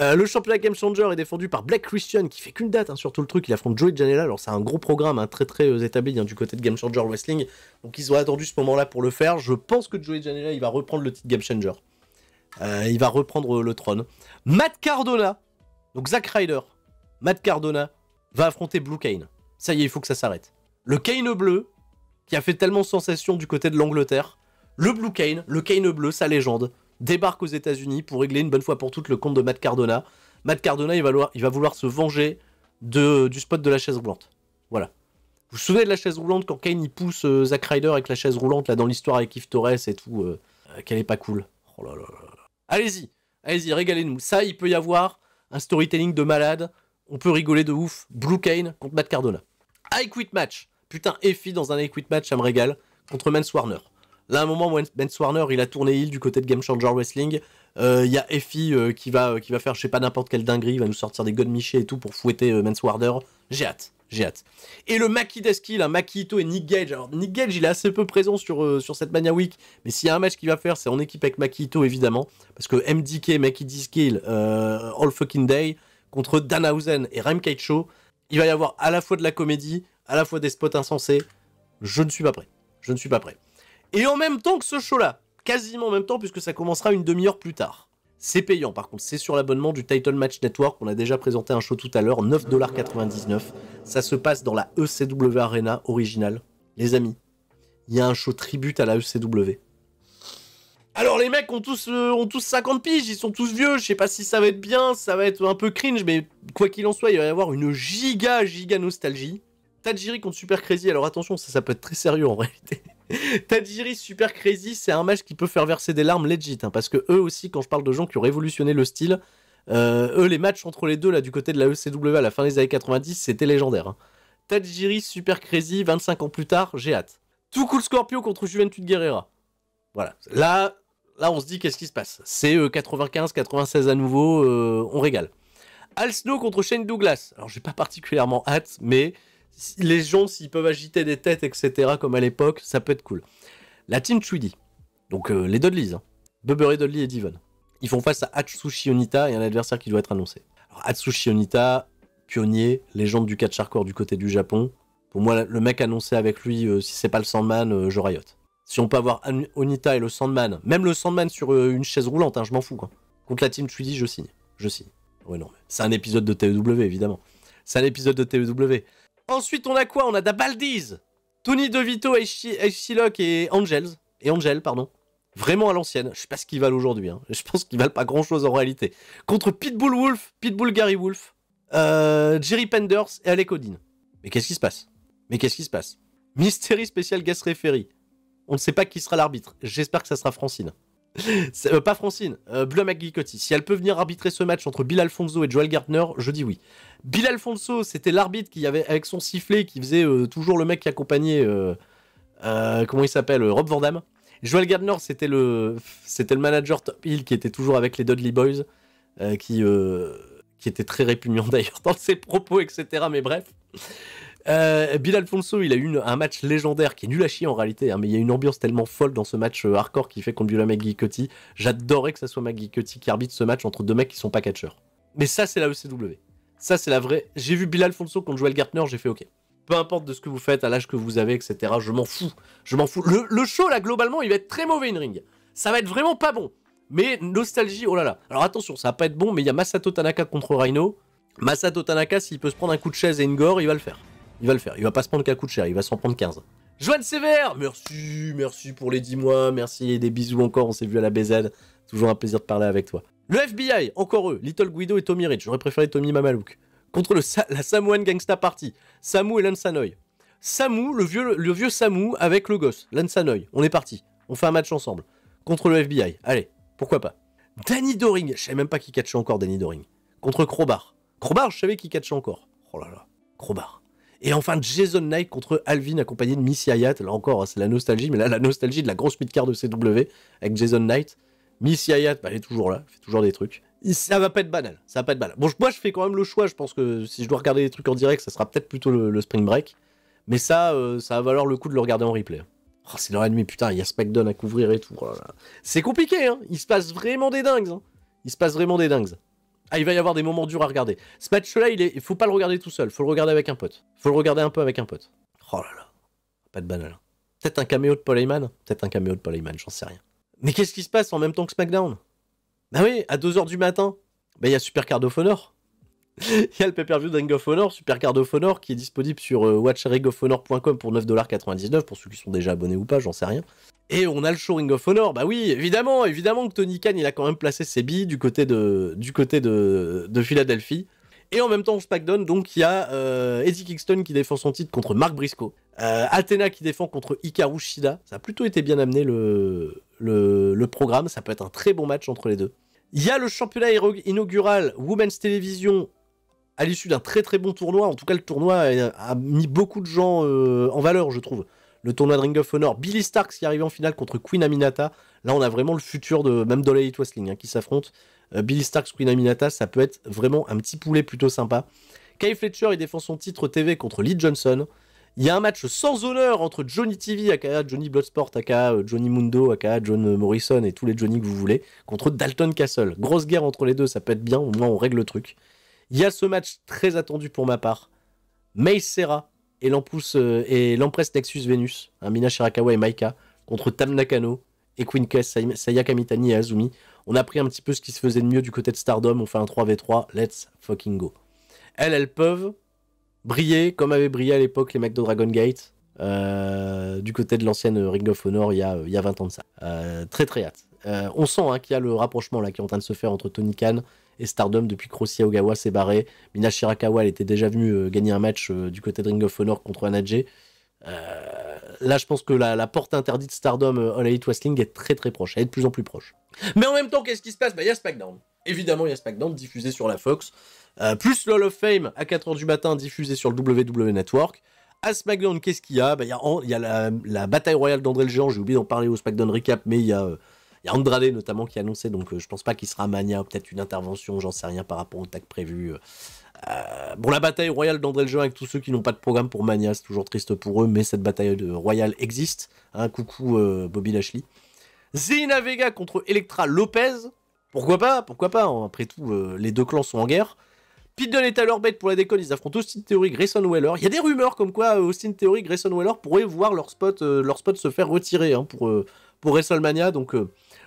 Euh, le championnat Game Changer est défendu par Black Christian qui fait qu'une date hein, sur tout le truc. Il affronte Joey Janela. Alors, c'est un gros programme hein, très très établi du côté de Game Changer Wrestling. Donc, ils ont attendu ce moment-là pour le faire. Je pense que Joey Janela il va reprendre le titre Game Changer. Euh, il va reprendre le trône. Matt Cardona, donc Zack Ryder, Matt Cardona va affronter Blue Kane. Ça y est, il faut que ça s'arrête. Le Kane bleu, qui a fait tellement sensation du côté de l'Angleterre, le Blue Kane, le Kane bleu, sa légende, débarque aux États-Unis pour régler une bonne fois pour toutes le compte de Matt Cardona. Matt Cardona, il va vouloir, il va vouloir se venger du spot de la chaise roulante. Voilà. Vous vous souvenez de la chaise roulante quand Kane il pousse euh, Zack Ryder avec la chaise roulante là dans l'histoire avec Yves Torres et tout euh, Qu'elle est pas cool. Oh là là là. Allez-y, allez-y, régalez-nous. Ça, il peut y avoir un storytelling de malade. On peut rigoler de ouf. Blue Cane contre Matt Cardona. I ah, quit match. Putain, Effie dans un I quit match, ça me régale. Contre Mance Warner. Là, à un moment, Mance Warner, il a tourné il du côté de Game Changer Wrestling. Il euh, y a Effie euh, qui, va, euh, qui va faire, je sais pas, n'importe quelle dinguerie. Il va nous sortir des godmichés et tout pour fouetter Mance Warner. J'ai hâte j'ai hâte. Et le Maki d'Eskill, hein, Maki et Nick Gage. Alors, Nick Gage, il est assez peu présent sur, euh, sur cette Mania Week, mais s'il y a un match qu'il va faire, c'est en équipe avec Maki évidemment, parce que MDK, Maki euh, All Fucking Day, contre Danhausen et Rem Show, il va y avoir à la fois de la comédie, à la fois des spots insensés. Je ne suis pas prêt. Je ne suis pas prêt. Et en même temps que ce show-là, quasiment en même temps, puisque ça commencera une demi-heure plus tard. C'est payant par contre, c'est sur l'abonnement du Title Match Network, on a déjà présenté un show tout à l'heure, 9,99$. Ça se passe dans la ECW Arena originale. Les amis, il y a un show tribute à la ECW. Alors les mecs ont tous, euh, ont tous 50 piges, ils sont tous vieux, je sais pas si ça va être bien, ça va être un peu cringe, mais quoi qu'il en soit, il va y avoir une giga, giga nostalgie. Tajiri contre Super Crazy, alors attention, ça, ça peut être très sérieux en réalité. [LAUGHS] Tadjiri, Super Crazy, c'est un match qui peut faire verser des larmes legit, hein, parce que eux aussi, quand je parle de gens qui ont révolutionné le style, euh, eux, les matchs entre les deux, là, du côté de la ECW à la fin des années 90, c'était légendaire. Hein. Tadjiri, Super Crazy, 25 ans plus tard, j'ai hâte. Tout cool Scorpio contre Juventud Guerrera. Voilà. Là, là on se dit qu'est-ce qui se passe. C'est 95-96 euh, à nouveau, euh, on régale. Al Snow contre Shane Douglas. Alors, j'ai pas particulièrement hâte, mais les gens, s'ils peuvent agiter des têtes, etc., comme à l'époque, ça peut être cool. La team Chudi, donc euh, les Dudleys, hein. Bubber et Dudley et Devon, ils font face à Atsushi Onita et un adversaire qui doit être annoncé. Alors, Atsushi Onita, pionnier, légende du catch hardcore du côté du Japon. Pour moi, le mec annoncé avec lui, euh, si c'est pas le Sandman, euh, je rayote. Si on peut avoir Onita et le Sandman, même le Sandman sur une chaise roulante, hein, je m'en fous. Contre la team Chudi, je signe. Je signe. Ouais, non, c'est un épisode de TEW, évidemment. C'est un épisode de TEW. Ensuite, on a quoi On a Dabaldiz Tony DeVito, Vito, shilock et Angels. Et Angel, pardon. Vraiment à l'ancienne. Je sais pas ce qu'ils valent aujourd'hui. Hein. Je pense qu'ils valent pas grand chose en réalité. Contre Pitbull Wolf, Pitbull Gary Wolf, euh, Jerry Penders et Alec Odin. Mais qu'est-ce qui se passe Mais qu'est-ce qui se passe Mystery spécial guest referee. On ne sait pas qui sera l'arbitre. J'espère que ça sera Francine. Euh, pas Francine, euh, Blue Si elle peut venir arbitrer ce match entre Bill Alfonso et Joel Gardner, je dis oui. Bill Alfonso, c'était l'arbitre qui avait, avec son sifflet, qui faisait euh, toujours le mec qui accompagnait, euh, comment il s'appelle, Rob Van Joel Gardner, c'était le, c'était le manager top hill qui était toujours avec les Dudley Boys, qui, qui était très répugnant [LAUGHS] d'ailleurs dans ses propos, etc. Mais bref. Euh, Bill Alfonso il a eu un match légendaire qui est nul à chier en réalité, hein, mais il y a une ambiance tellement folle dans ce match euh, hardcore qui fait qu'on la Maggie Cutty. J'adorais que ça soit Maggie Cutty qui arbitre ce match entre deux mecs qui sont pas catcheurs. Mais ça, c'est la ECW. Ça, c'est la vraie. J'ai vu Bilal Alfonso contre Joel Gartner, j'ai fait OK. Peu importe de ce que vous faites, à l'âge que vous avez, etc. Je m'en fous. Je m'en fous. Le, show, là, globalement, il va être très mauvais, in ring. Ça va être vraiment pas bon. Mais nostalgie, oh là là. Alors attention, ça va pas être bon, mais il y a Masato Tanaka contre Rhino. Masato Tanaka, s'il peut se prendre un coup de chaise et une gore, il va le faire. Il va le faire. Il va pas se prendre qu'un coup de cher. Il va s'en prendre 15. Joanne Sévère, merci, merci pour les 10 mois, merci et des bisous encore, on s'est vu à la BZ, toujours un plaisir de parler avec toi. Le FBI, encore eux, Little Guido et Tommy Rich, j'aurais préféré Tommy Mamalouk. Contre le la Samoan Gangsta Party, Samu et Lansanoy. Samu, le vieux, le vieux Samu avec le gosse, Lansanoy, on est parti, on fait un match ensemble. Contre le FBI, allez, pourquoi pas. Danny Doring, je savais même pas qui catchait encore Danny Doring. Contre Crowbar. Crowbar, je savais qui catchait encore. Oh là là, Crowbar. Et enfin, Jason Knight contre Alvin, accompagné de Missy Hyatt, Là encore, hein, c'est la nostalgie, mais là, la nostalgie de la grosse mid de CW avec Jason Knight. Missy Hyatt, bah, elle est toujours là, elle fait toujours des trucs. Ça va pas être banal, ça va pas être banal. Bon, moi, je fais quand même le choix. Je pense que si je dois regarder des trucs en direct, ça sera peut-être plutôt le, Spring Break. Mais ça, euh, ça va valoir le coup de le regarder en replay. Oh, c'est l'heure et demie, putain, il y a SmackDown à couvrir et tout. Oh c'est compliqué, hein. Il se passe vraiment des dingues. Hein. Il se passe vraiment des dingues ah, il va y avoir des moments durs à regarder. Ce match-là, il, est... faut pas le regarder tout seul, faut le regarder avec un pote. Faut le regarder un peu avec un pote. Oh là là, pas de banal. Peut-être un caméo de Paul Heyman Peut-être un caméo de Paul Heyman, j'en sais rien. Mais qu'est-ce qui se passe en même temps que SmackDown Bah oui, à 2h du matin, bah il y a Super Card of [LAUGHS] Il y a le pay-per-view de Ring of Honor, Super Card of Honor, qui est disponible sur euh, watchringofhonor.com pour 9,99$ pour ceux qui sont déjà abonnés ou pas, j'en sais rien. Et on a le show Ring of Honor, bah oui, évidemment, évidemment que Tony Khan, il a quand même placé ses billes du côté de, du côté de, Philadelphie. Et en même temps, on SmackDown, donc il y a euh, Eddie Kingston qui défend son titre contre Mark Briscoe. Euh, Athena qui défend contre Hikaru Shida. Ça a plutôt été bien amené le, le, le programme. Ça peut être un très bon match entre les deux. Il y a le championnat inaugural Women's Television à l'issue d'un très très bon tournoi, en tout cas le tournoi a, mis beaucoup de gens euh, en valeur, je trouve. Le tournoi de Ring of Honor, Billy Starks qui arrive en finale contre Queen Aminata. Là, on a vraiment le futur de même Dolly et Wrestling hein, qui s'affronte euh, Billy Starks, Queen Aminata, ça peut être vraiment un petit poulet plutôt sympa. Kai Fletcher, il défend son titre TV contre Lee Johnson. Il y a un match sans honneur entre Johnny TV, aka Johnny Bloodsport, aka euh, Johnny Mundo, aka John Morrison et tous les Johnny que vous voulez, contre Dalton Castle. Grosse guerre entre les deux, ça peut être bien, au moins on règle le truc. Il y a ce match très attendu pour ma part. Mei Serra et euh, l'empresse Nexus Venus, hein, Mina Shirakawa et Maika, contre Tam Nakano et Queen Kess, Saya et Azumi. On a pris un petit peu ce qui se faisait de mieux du côté de Stardom, on fait un 3v3, let's fucking go. Elles, elles peuvent briller comme avaient brillé à l'époque les McDo Dragon Gate. Euh, du côté de l'ancienne Ring of Honor il y a, euh, il 20 ans de ça. très très hâte. on sent hein, qu'il y a le rapprochement là, qui est en train de se faire entre Tony Khan et Stardom depuis Krosi Ogawa s'est barré. Mina Shirakawa, elle était déjà venue euh, gagner un match euh, du côté de Ring of Honor contre Anadje. Euh, là, je pense que la, porte interdite Stardom euh, All Elite Wrestling est très très proche. Elle est de plus en plus proche. Mais en même temps, qu'est-ce qui se passe bah, Il y a SmackDown. Évidemment, il y a SmackDown diffusé sur la Fox. plus l'Hall of Fame à 4h du matin diffusé sur le WWE Network. À SmackDown, qu'est-ce qu'il y a bah, Il y a, la, la, bataille royale d'André le Géant. J'ai oublié d'en parler au SmackDown Recap, mais il y a il y a Andrade notamment qui a annoncé, donc euh, je pense pas qu'il sera Mania, peut-être une intervention, j'en sais rien par rapport au tag prévu. Euh, euh, bon, la bataille royale d'André Jean avec tous ceux qui n'ont pas de programme pour Mania, c'est toujours triste pour eux, mais cette bataille royale existe. un hein, coucou Bobby Lashley. Zina Vega contre Electra Lopez. Pourquoi pas Pourquoi pas hein, Après tout, les deux clans sont en guerre. Pete Dunne à leur bête pour la déconne, ils affrontent Austin Theory, Grayson Weller. Il y a des rumeurs comme quoi Austin Theory, Grayson Weller pourraient voir leur spot, leur spot se faire retirer hein, pour, pour WrestleMania. Donc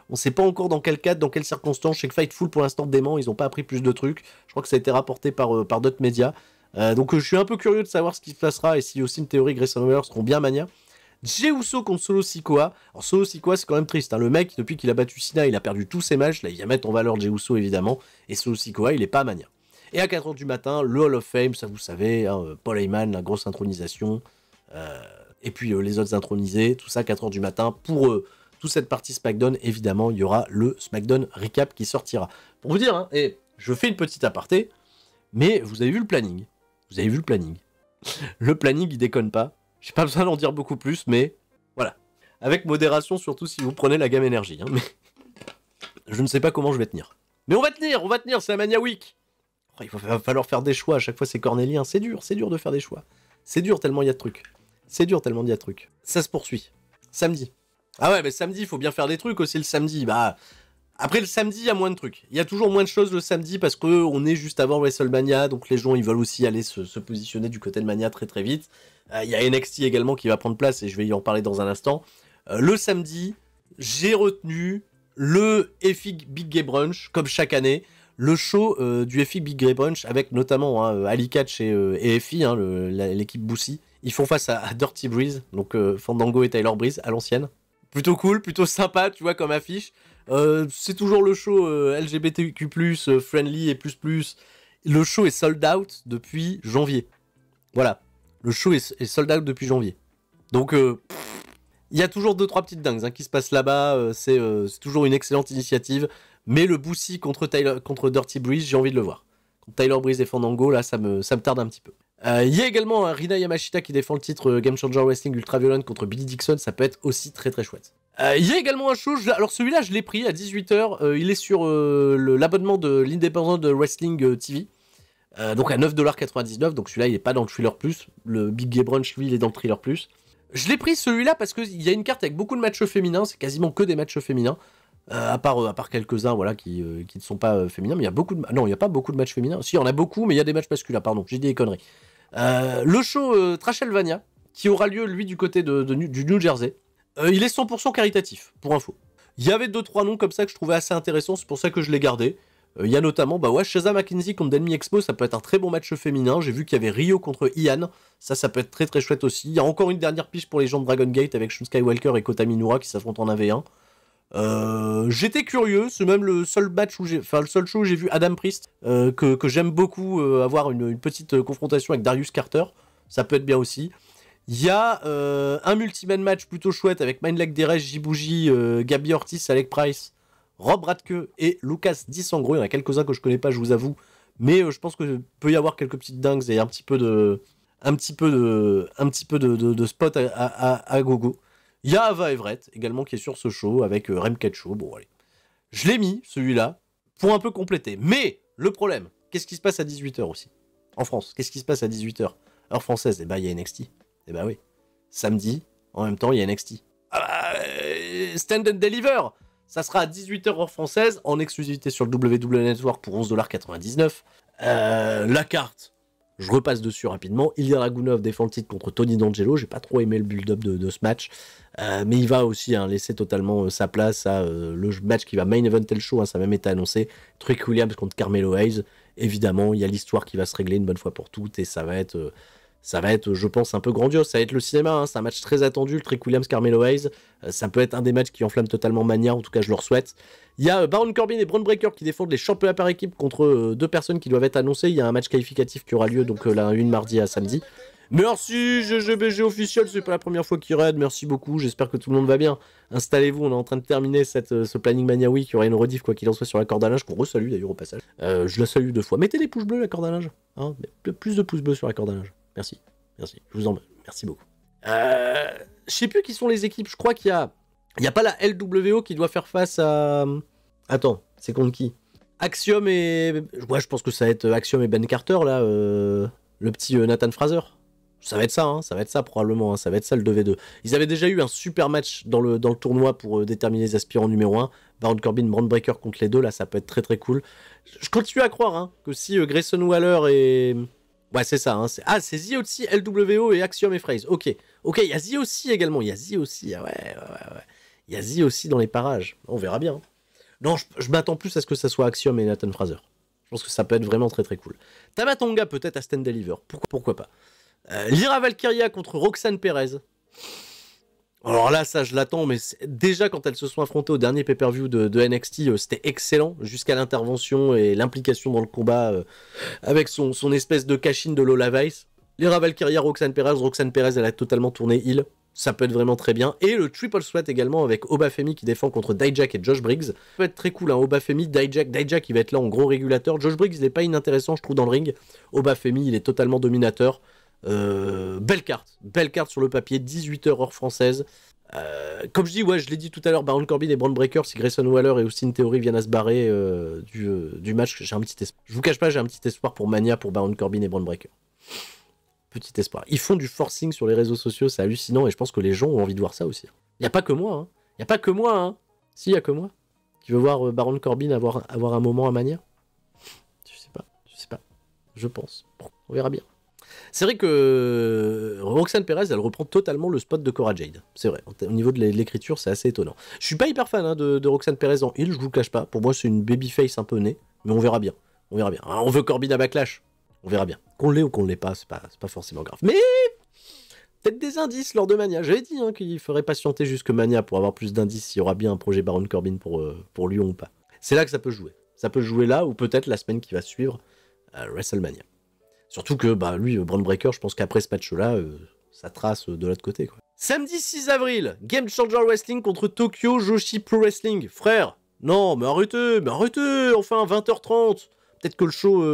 on ne sait pas encore dans quel cadre, dans quelles circonstances. Je Fight Full, pour l'instant, dément. Ils n'ont pas appris plus de trucs. Je crois que ça a été rapporté par, euh, par d'autres médias. Euh, donc, euh, je suis un peu curieux de savoir ce qui se passera et si aussi une théorie Grayson Waller seront bien mania. Jey Uso contre Solo Sikoa. Alors, Solo Sikoa, c'est quand même triste. Hein. Le mec, depuis qu'il a battu Sina, il a perdu tous ses matchs. Là, il a mettre en valeur Jey Uso, évidemment. Et Solo Sikoa, il n'est pas mania. Et à 4h du matin, le Hall of Fame, ça vous savez, hein, Paul Heyman, la grosse intronisation. et puis les autres intronisés, tout ça 4h du matin pour eux cette partie SmackDown, évidemment, il y aura le SmackDown Recap qui sortira. Pour vous dire, hein, et je fais une petite aparté, mais vous avez vu le planning. Vous avez vu le planning. [LAUGHS] le planning, il déconne pas. J'ai pas besoin d'en dire beaucoup plus, mais voilà. Avec modération, surtout si vous prenez la gamme énergie. Hein, mais [LAUGHS] je ne sais pas comment je vais tenir. Mais on va tenir, on va tenir, c'est la Mania Week. Oh, il va falloir faire des choix, à chaque fois c'est cornélien, c'est dur, c'est dur de faire des choix. C'est dur tellement il y a de trucs. C'est dur tellement il y a de trucs. Ça se poursuit. Samedi, ah ouais, mais samedi, il faut bien faire des trucs aussi le samedi. Bah, après le samedi, il y a moins de trucs. Il y a toujours moins de choses le samedi parce que on est juste avant WrestleMania, donc les gens ils veulent aussi aller se, positionner du côté de Mania très très vite. Euh, il y a NXT également qui va prendre place et je vais y en parler dans un instant. Euh, le samedi, j'ai retenu le Epic Big Gay Brunch comme chaque année. Le show euh, du Epic Big Gay Brunch avec notamment hein, Ali Catch et, hein, l'équipe boussy Ils font face à, à Dirty Breeze, donc Fandango et Tyler Breeze à l'ancienne plutôt cool, plutôt sympa, tu vois, comme affiche. Euh, c'est toujours le show euh, LGBTQ+, euh, friendly et plus plus. Le show est sold out depuis janvier. Voilà. Le show est, sold out depuis janvier. Donc, il y a toujours deux, trois petites dingues hein, qui se passent là-bas. c'est toujours une excellente initiative. Mais le Boussy contre, Tyler, contre Dirty Breeze, j'ai envie de le voir. quand Tyler Breeze et Fandango, là, ça me, ça me tarde un petit peu. Euh, il y a également un Rina Yamashita qui défend le titre euh, Game Changer Wrestling Ultra Violent contre Billy Dixon, ça peut être aussi très très chouette. Euh, il y a également un show, alors celui-là je l'ai pris à 18h, il est sur l'abonnement de l'Independent Wrestling TV. donc à 9,99$, donc celui-là il n'est pas dans le thriller plus, le Big Gay Brunch lui il est dans le thriller plus. Je l'ai pris celui-là parce qu'il y a une carte avec beaucoup de matchs féminins, c'est quasiment que des matchs féminins, euh, euh, à part, quelques-uns voilà, qui, euh, ne sont pas féminins, mais il y a beaucoup Non, il n'y a pas beaucoup de matchs féminins. Si, il y en a beaucoup, mais il y a des matchs masculins, pardon, j'ai dit des conneries. le show Trachelvania qui aura lieu, lui, du côté de, du New Jersey, il est 100% caritatif, pour info. Il y avait deux trois noms comme ça que je trouvais assez intéressants, c'est pour ça que je l'ai gardé. Il y a notamment, bah ouais, McKenzie contre Denmi Expo, ça peut être un très bon match féminin. J'ai vu qu'il y avait Rio contre Ian, ça, ça peut être très très chouette aussi. Il y a encore une dernière piche pour les gens de Dragon Gate avec Shun Skywalker et Kota Minura qui s'affrontent en AV1. Euh, j'étais curieux, c'est même le seul match où j'ai, enfin le seul show où j'ai vu Adam Priest, euh, que, j'aime beaucoup euh, avoir une, petite confrontation avec Darius Carter, ça peut être bien aussi. Il y a un multi multi-man match plutôt chouette avec Like Deresh, Jibouji, Gabi Ortiz, Alec Price, Rob Radke et Lucas Dissangro. Il y en a quelques-uns que je connais pas, je vous avoue, mais je pense que peut y avoir quelques petites dingues et un petit peu de, un petit peu de, un petit peu de, spot à gogo. Il y Ava Everett également qui est sur ce show avec euh, Rem Bon, allez. Je l'ai mis, celui-là, pour un peu compléter. Mais le problème, qu'est-ce qui se passe à 18h aussi En France, qu'est-ce qui se passe à 18h Heure française, eh ben, il y a NXT. Eh bah oui. Samedi, en même temps, il y a NXT. Ah bah, stand and Deliver Ça sera à 18h heure française, en exclusivité sur le WWE Network pour 11,99$. Euh, la carte, je repasse dessus rapidement. Ilya Ragunov défend le titre contre Tony D'Angelo. J'ai pas trop aimé le build-up de, ce match. Euh, mais il va aussi hein, laisser totalement euh, sa place à euh, le match qui va main event tel show. Hein, ça a même été annoncé. Trick Williams contre Carmelo Hayes. Évidemment, il y a l'histoire qui va se régler une bonne fois pour toutes. Et ça va être ça va être, je pense, un peu grandiose. Ça va être le cinéma. Hein. C'est un match très attendu, le Trick Williams Carmelo Hayes. Euh, ça peut être un des matchs qui enflamme totalement Mania. En tout cas, je leur souhaite. Il y a euh, Baron Corbin et Braun Breaker qui défendent les championnats par équipe contre euh, deux personnes qui doivent être annoncées. Il y a un match qualificatif qui aura lieu donc là, une mardi à samedi. Merci GGBG officiel, c'est pas la première fois qu'il raid, merci beaucoup, j'espère que tout le monde va bien. Installez-vous, on est en train de terminer cette, ce planning mania week, il y aura une rediff quoi qu'il en soit sur la corde à linge, qu'on d'ailleurs au passage. je la salue deux fois, mettez les pouces bleus la corde à linge, hein. plus de pouces bleus sur la corde linge. Merci. Merci. Je vous en Merci beaucoup. Je euh, je sais plus qui sont les équipes. Je crois qu'il y a. Il n'y a pas la LWO qui doit faire face à. Attends, c'est contre qui Axiom et. Moi, je pense que ça va être Axiom et Ben Carter, là. Euh, le petit euh, Nathan Fraser. Ça va être ça, hein. ça va être ça probablement. Hein. Ça va être ça le 2v2. Ils avaient déjà eu un super match dans le, dans le tournoi pour déterminer les aspirants numéro 1. Baron Corbin, Brandbreaker contre les deux, là, ça peut être très très cool. Je continue à croire hein, que si Grayson Waller et. Ouais, bah, c'est ça. Hein. Ah, c'est aussi LWO et Axiom et Phrase. Ok. Ok, il y a également. Il y a ah Ouais, aussi dans les parages. On verra bien. Hein. Non, je, m'attends plus à ce que ça soit Axiom et Nathan Fraser. Je pense que ça peut être vraiment très très cool. Tabatonga peut-être à Stand Deliver. Pourquoi, pas euh, Lira Valkyria contre Roxane Perez. Alors là, ça, je l'attends, mais déjà quand elles se sont affrontées au dernier pay-per-view de, NXT, euh, c'était excellent, jusqu'à l'intervention et l'implication dans le combat euh, avec son, espèce de cachine de Lola Weiss. Les Valkyria, Roxanne Perez, Roxanne Perez, elle a totalement tourné il, Ça peut être vraiment très bien. Et le triple sweat également avec Obafemi qui défend contre Dijak et Josh Briggs. Ça peut être très cool, hein. Obafemi, Dijak, Dijak, il va être là en gros régulateur. Josh Briggs, il n'est pas inintéressant, je trouve, dans le ring. Obafemi, il est totalement dominateur. Euh, belle carte, belle carte sur le papier, 18h heure française. Euh, comme je dis, ouais, je l'ai dit tout à l'heure, Baron Corbin et Brand Breaker, si Grayson Waller et Austin Theory viennent à se barrer euh, du, match, j'ai un petit espoir. Je vous cache pas, j'ai un petit espoir pour Mania, pour Baron Corbin et Brand Breaker. Petit espoir. Ils font du forcing sur les réseaux sociaux, c'est hallucinant et je pense que les gens ont envie de voir ça aussi. Il hein. n'y a pas que moi, hein. Il n'y a pas que moi, hein. Si, il a que moi. Qui veut voir Baron Corbin avoir, avoir un moment à Mania Je sais pas, je sais pas. Je pense. on verra bien. C'est vrai que euh, Roxane Perez, elle reprend totalement le spot de Cora Jade. C'est vrai. Au niveau de l'écriture, c'est assez étonnant. Je suis pas hyper fan hein, de, Roxane Perez en Hill, je vous le cache pas. Pour moi, c'est une babyface un peu née, mais on verra bien. On verra bien. Ah, on veut Corbin à Backlash. On verra bien. Qu'on l'ait ou qu'on l'ait pas, c'est pas, pas forcément grave. Mais peut-être des indices lors de Mania. J'avais dit hein, qu'il faudrait patienter jusque Mania pour avoir plus d'indices s'il y aura bien un projet Baron Corbin pour, euh, pour Lyon ou pas. C'est là que ça peut jouer. Ça peut jouer là ou peut-être la semaine qui va suivre euh, WrestleMania. Surtout que bah, lui, euh, Brand Breaker, je pense qu'après ce match-là, euh, ça trace euh, de l'autre côté. Samedi 6 avril, Game Changer Wrestling contre Tokyo Joshi Pro Wrestling. Frère, non, mais arrêtez, mais arrêtez, enfin 20h30. Peut-être que le show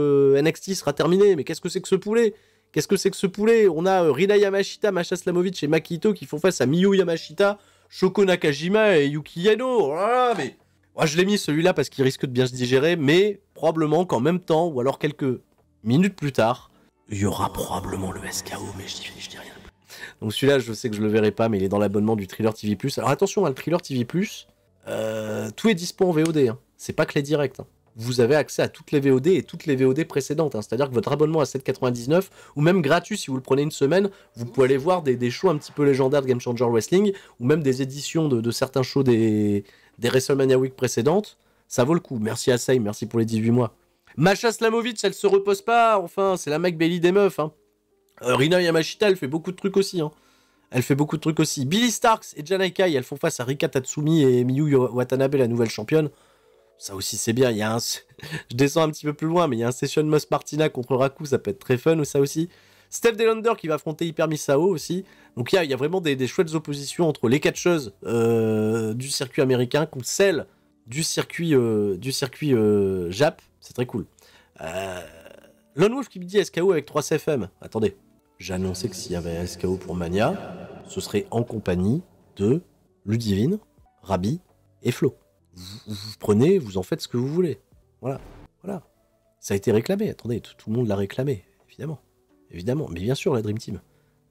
NXT sera terminé, mais qu'est-ce que c'est que ce poulet Qu'est-ce que c'est que ce poulet On a Rida Rina Yamashita, Masha Slamovic et Makito qui font face à Miyu Yamashita, Shoko Nakajima et Yuki Yano. Oh mais... Moi, je l'ai mis celui-là parce qu'il risque de bien se digérer, mais probablement qu'en même temps, ou alors quelques minutes plus tard, il y aura probablement le SKO, mais je dis, dis rien. Donc celui-là, je sais que je le verrai pas, mais il est dans l'abonnement du Thriller TV+. Alors attention, hein, le Thriller TV+, euh, tout est dispo en VOD. Hein. C'est pas que les directs. Hein. Vous avez accès à toutes les VOD et toutes les VOD précédentes. Hein. C'est-à-dire que votre abonnement à 7,99 ou même gratuit si vous le prenez une semaine, vous pouvez aller voir des, shows un petit peu légendaires de Game Changer Wrestling ou même des éditions de, certains shows des, des WrestleMania Week précédentes. Ça vaut le coup. Merci à Sei, merci pour les 18 mois. Masha Slamovic, elle se repose pas, enfin, c'est la Mac Bailey des meufs. Hein. Euh, Rina Yamashita, elle fait beaucoup de trucs aussi. Hein. Elle fait beaucoup de trucs aussi. Billy Starks et Kai, elles font face à Rika Tatsumi et Miyu Watanabe, la nouvelle championne. Ça aussi, c'est bien. Il y a un... [LAUGHS] Je descends un petit peu plus loin, mais il y a un Session Moss Martina contre Raku, ça peut être très fun, ça aussi. Steph Delander qui va affronter Hyper Misao aussi. Donc il y a, vraiment des, chouettes oppositions entre les catcheuses euh, du circuit américain contre celles du circuit, euh, du circuit Jap. C'est très cool. Euh... Lone qui me dit SKO avec 3CFM. Attendez. J'annonçais que s'il y avait SKO pour Mania, ce serait en compagnie de Ludivine, Rabi et Flo. Vous, prenez, vous en faites ce que vous voulez. Voilà. Voilà. Ça a été réclamé. Attendez, tout, le monde l'a réclamé, évidemment. Évidemment. Mais bien sûr, la Dream Team.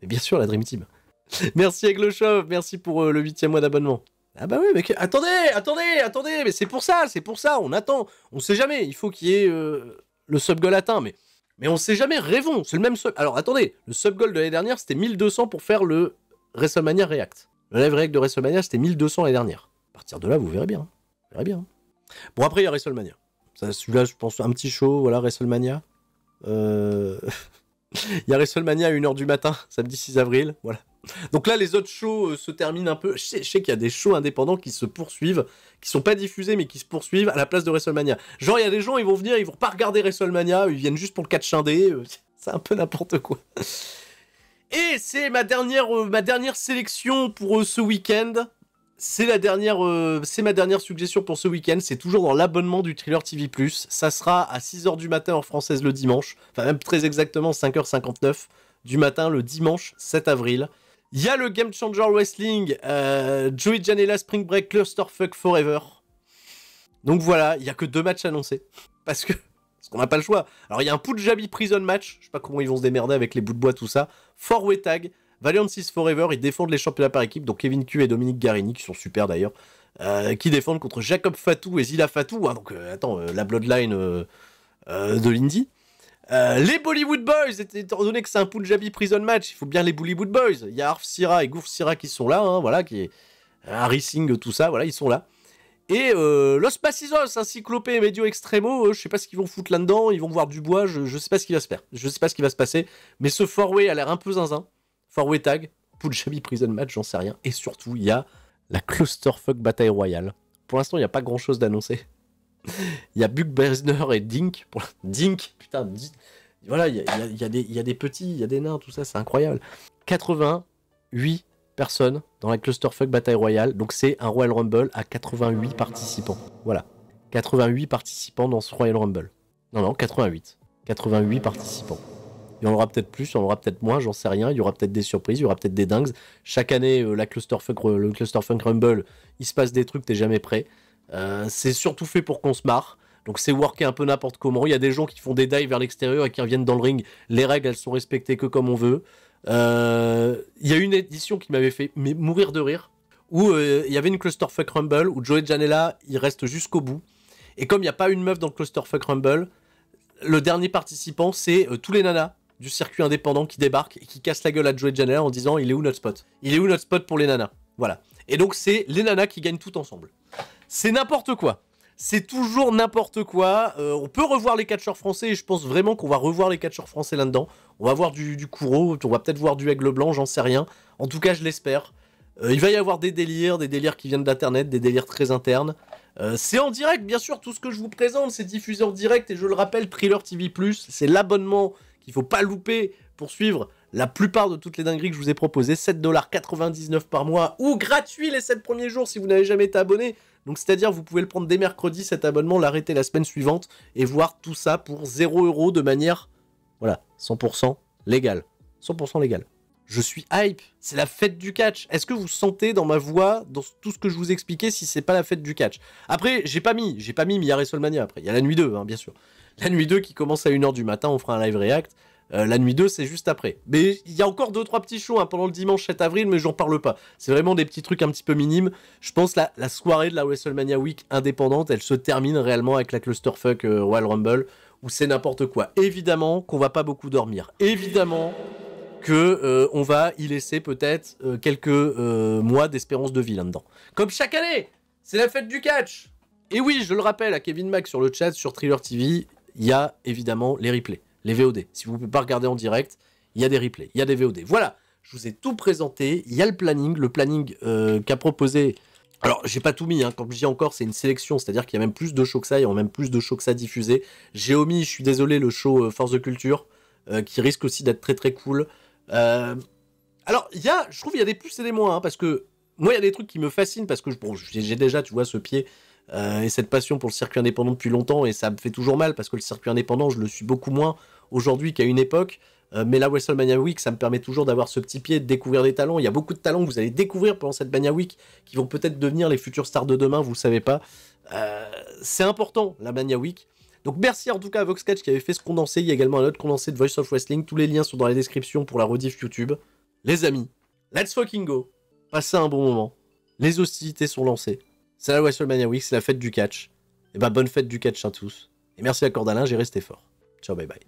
Mais bien sûr, la Dream Team. [LAUGHS] merci Aglochov, merci pour le euh, le huitième mois d'abonnement. Ah bah oui, mais attendez, attendez, attendez, mais c'est pour ça, c'est pour ça, on attend, on sait jamais, il faut qu'il y ait euh, le sub-goal atteint, mais, mais on sait jamais, rêvons, c'est le même sub... Alors attendez, le sub-goal de l'année dernière, c'était 1200 pour faire le WrestleMania React. Le live React de WrestleMania, c'était 1200 l'année dernière. À partir de là, vous verrez bien, vous verrez bien. Bon, après, il y a WrestleMania. Celui-là, je pense, un petit show, voilà, WrestleMania. Euh, [LAUGHS] il y a WrestleMania à 1h du matin, samedi 6 avril, voilà. Donc là, les autres shows euh, se terminent un peu. Je sais, qu'il y a des shows indépendants qui se poursuivent, qui sont pas diffusés, mais qui se poursuivent à la place de WrestleMania. Genre, il y a des gens, ils vont venir, ils vont pas regarder WrestleMania, ils viennent juste pour le catch indé, euh, [LAUGHS] c'est un peu n'importe quoi. Et c'est ma dernière, euh, ma dernière sélection pour ce week-end. C'est dernière, c'est ma dernière suggestion pour ce week-end. C'est toujours dans l'abonnement du Thriller TV+. Ça sera à 6h du matin en française le dimanche. Enfin, même très exactement 5h59 du matin le dimanche 7 avril. Il y a le Game Changer Wrestling, euh, Joey Janela Spring Break Clusterfuck Forever. Donc voilà, il n'y a que deux matchs annoncés. Parce que qu'on n'a pas le choix. Alors il y a un Punjabi Prison Match, je sais pas comment ils vont se démerder avec les bouts de bois, tout ça. Four Way Tag, Valiant 6 Forever, ils défendent les championnats par équipe, donc Kevin Q et Dominique Garini, qui sont super d'ailleurs, euh, qui défendent contre Jacob Fatou et Zila Fatou. Hein. donc euh, attends, la Bloodline de l'Indie. Euh, les Bollywood Boys, étant donné que c'est un Punjabi prison match, il faut bien les Bollywood Boys. Il y a Arf Sira et Gourf Sira qui sont là, hein, voilà, qui est euh, Harry Singh, tout ça, voilà, ils sont là. Et euh, Los Pacisos, un cyclopé médio extremo, je sais pas ce qu'ils vont foutre là-dedans, ils vont voir du bois, je, ne sais pas ce qu'il va se faire, je sais pas ce qui va se passer, mais ce Forway a l'air un peu zinzin. Forway tag, Punjabi prison match, j'en sais rien. Et surtout, il y a la Clusterfuck Bataille Royale. Pour l'instant, il n'y a pas grand chose d'annoncé. [LAUGHS] Il y a Buck Bresner et Dink. Pour... Dink, putain, Voilà, il y, a, des, petits, il y a des nains, tout ça, c'est incroyable. 88 personnes dans la Clusterfuck Bataille Royale. Donc c'est un Royal Rumble à 88 participants. Voilà. 88 participants dans ce Royal Rumble. Non, non, 88. 88 participants. Il y en aura peut-être plus, il y en aura peut-être moins, j'en sais rien. Il y aura peut-être des surprises, il y aura peut-être des dingues. Chaque année, euh, la Clusterfuck, le Clusterfuck Rumble, il se passe des trucs, t'es jamais prêt. Euh, c'est surtout fait pour qu'on se marre. Donc c'est worké un peu n'importe comment. Il y a des gens qui font des dives vers l'extérieur et qui reviennent dans le ring. Les règles, elles sont respectées que comme on veut. Euh, il y a une édition qui m'avait fait mourir de rire, où euh, il y avait une Clusterfuck Rumble, où Joey Janela, il reste jusqu'au bout. Et comme il n'y a pas une meuf dans le Clusterfuck Rumble, le dernier participant, c'est tous les nanas du circuit indépendant qui débarquent et qui cassent la gueule à Joey Janela en disant « Il est où notre spot Il est où notre spot pour les nanas ?» Voilà. Et donc, c'est les nanas qui gagnent tout ensemble c'est n'importe quoi. C'est toujours n'importe quoi. Euh, on peut revoir les catcheurs français et je pense vraiment qu'on va revoir les catcheurs français là-dedans. On va voir du, du on va peut-être voir du Aigle Blanc, j'en sais rien. En tout cas, je l'espère. Euh, il va y avoir des délires, des délires qui viennent d'Internet, des délires très internes. Euh, c'est en direct, bien sûr, tout ce que je vous présente, c'est diffusé en direct. Et je le rappelle, Thriller TV+, c'est l'abonnement qu'il faut pas louper pour suivre la plupart de toutes les dingueries que je vous ai proposées, 7,99$ par mois, ou gratuit les 7 premiers jours si vous n'avez jamais été abonné. Donc c'est-à-dire vous pouvez le prendre dès mercredi cet abonnement, l'arrêter la semaine suivante et voir tout ça pour 0€ de manière, voilà, 100% légale. 100% légale. Je suis hype, c'est la fête du catch. Est-ce que vous sentez dans ma voix, dans tout ce que je vous expliquais, si c'est pas la fête du catch Après, j'ai pas mis, j'ai pas mis Mia solmania après. Il y a la nuit 2, hein, bien sûr. La nuit 2 qui commence à 1h du matin, on fera un live react. Euh, la nuit 2, c'est juste après. Mais il y a encore deux trois petits shows hein, pendant le dimanche 7 avril, mais j'en parle pas. C'est vraiment des petits trucs un petit peu minimes. Je pense la, la soirée de la WrestleMania Week indépendante, elle se termine réellement avec la clusterfuck euh, Rumble, où c'est n'importe quoi. Évidemment qu'on va pas beaucoup dormir. Évidemment que euh, on va y laisser peut-être euh, quelques mois d'espérance de vie là-dedans. Comme chaque année, c'est la fête du catch. Et oui, je le rappelle à Kevin Mac sur le chat, sur Thriller TV, il y a évidemment les replays les VOD. Si vous ne pouvez pas regarder en direct, il y a des replays, il y a des VOD. Voilà, je vous ai tout présenté. Il y a le planning, le planning euh, qu'a proposé. Alors, j'ai pas tout mis, quand hein. comme je dis encore, c'est une sélection, c'est-à-dire qu'il y a même plus de shows que ça, il y a même plus de shows que ça diffusés. J'ai omis, je suis désolé, le show euh, Force de Culture, euh, qui risque aussi d'être très très cool. alors, il y a, je trouve, il y a des plus et des moins, hein, parce que moi, il y a des trucs qui me fascinent, parce que bon, j'ai déjà, tu vois, ce pied euh, et cette passion pour le circuit indépendant depuis longtemps, et ça me fait toujours mal parce que le circuit indépendant, je le suis beaucoup moins aujourd'hui qu'à une époque. Euh, mais la WrestleMania Week, ça me permet toujours d'avoir ce petit pied, de découvrir des talents. Il y a beaucoup de talents que vous allez découvrir pendant cette Mania Week qui vont peut-être devenir les futurs stars de demain, vous le savez pas. Euh, c'est important, la Mania Week. Donc merci en tout cas à Voxcatch qui avait fait ce condensé. Il y a également un autre condensé de Voice of Wrestling. Tous les liens sont dans la description pour la rediff YouTube. Les amis, let's fucking go. Passez un bon moment. Les hostilités sont lancées. C'est la Week, c'est la fête du catch. Et bah bonne fête du catch à tous. Et merci à Cordalin, j'ai resté fort. Ciao, bye bye.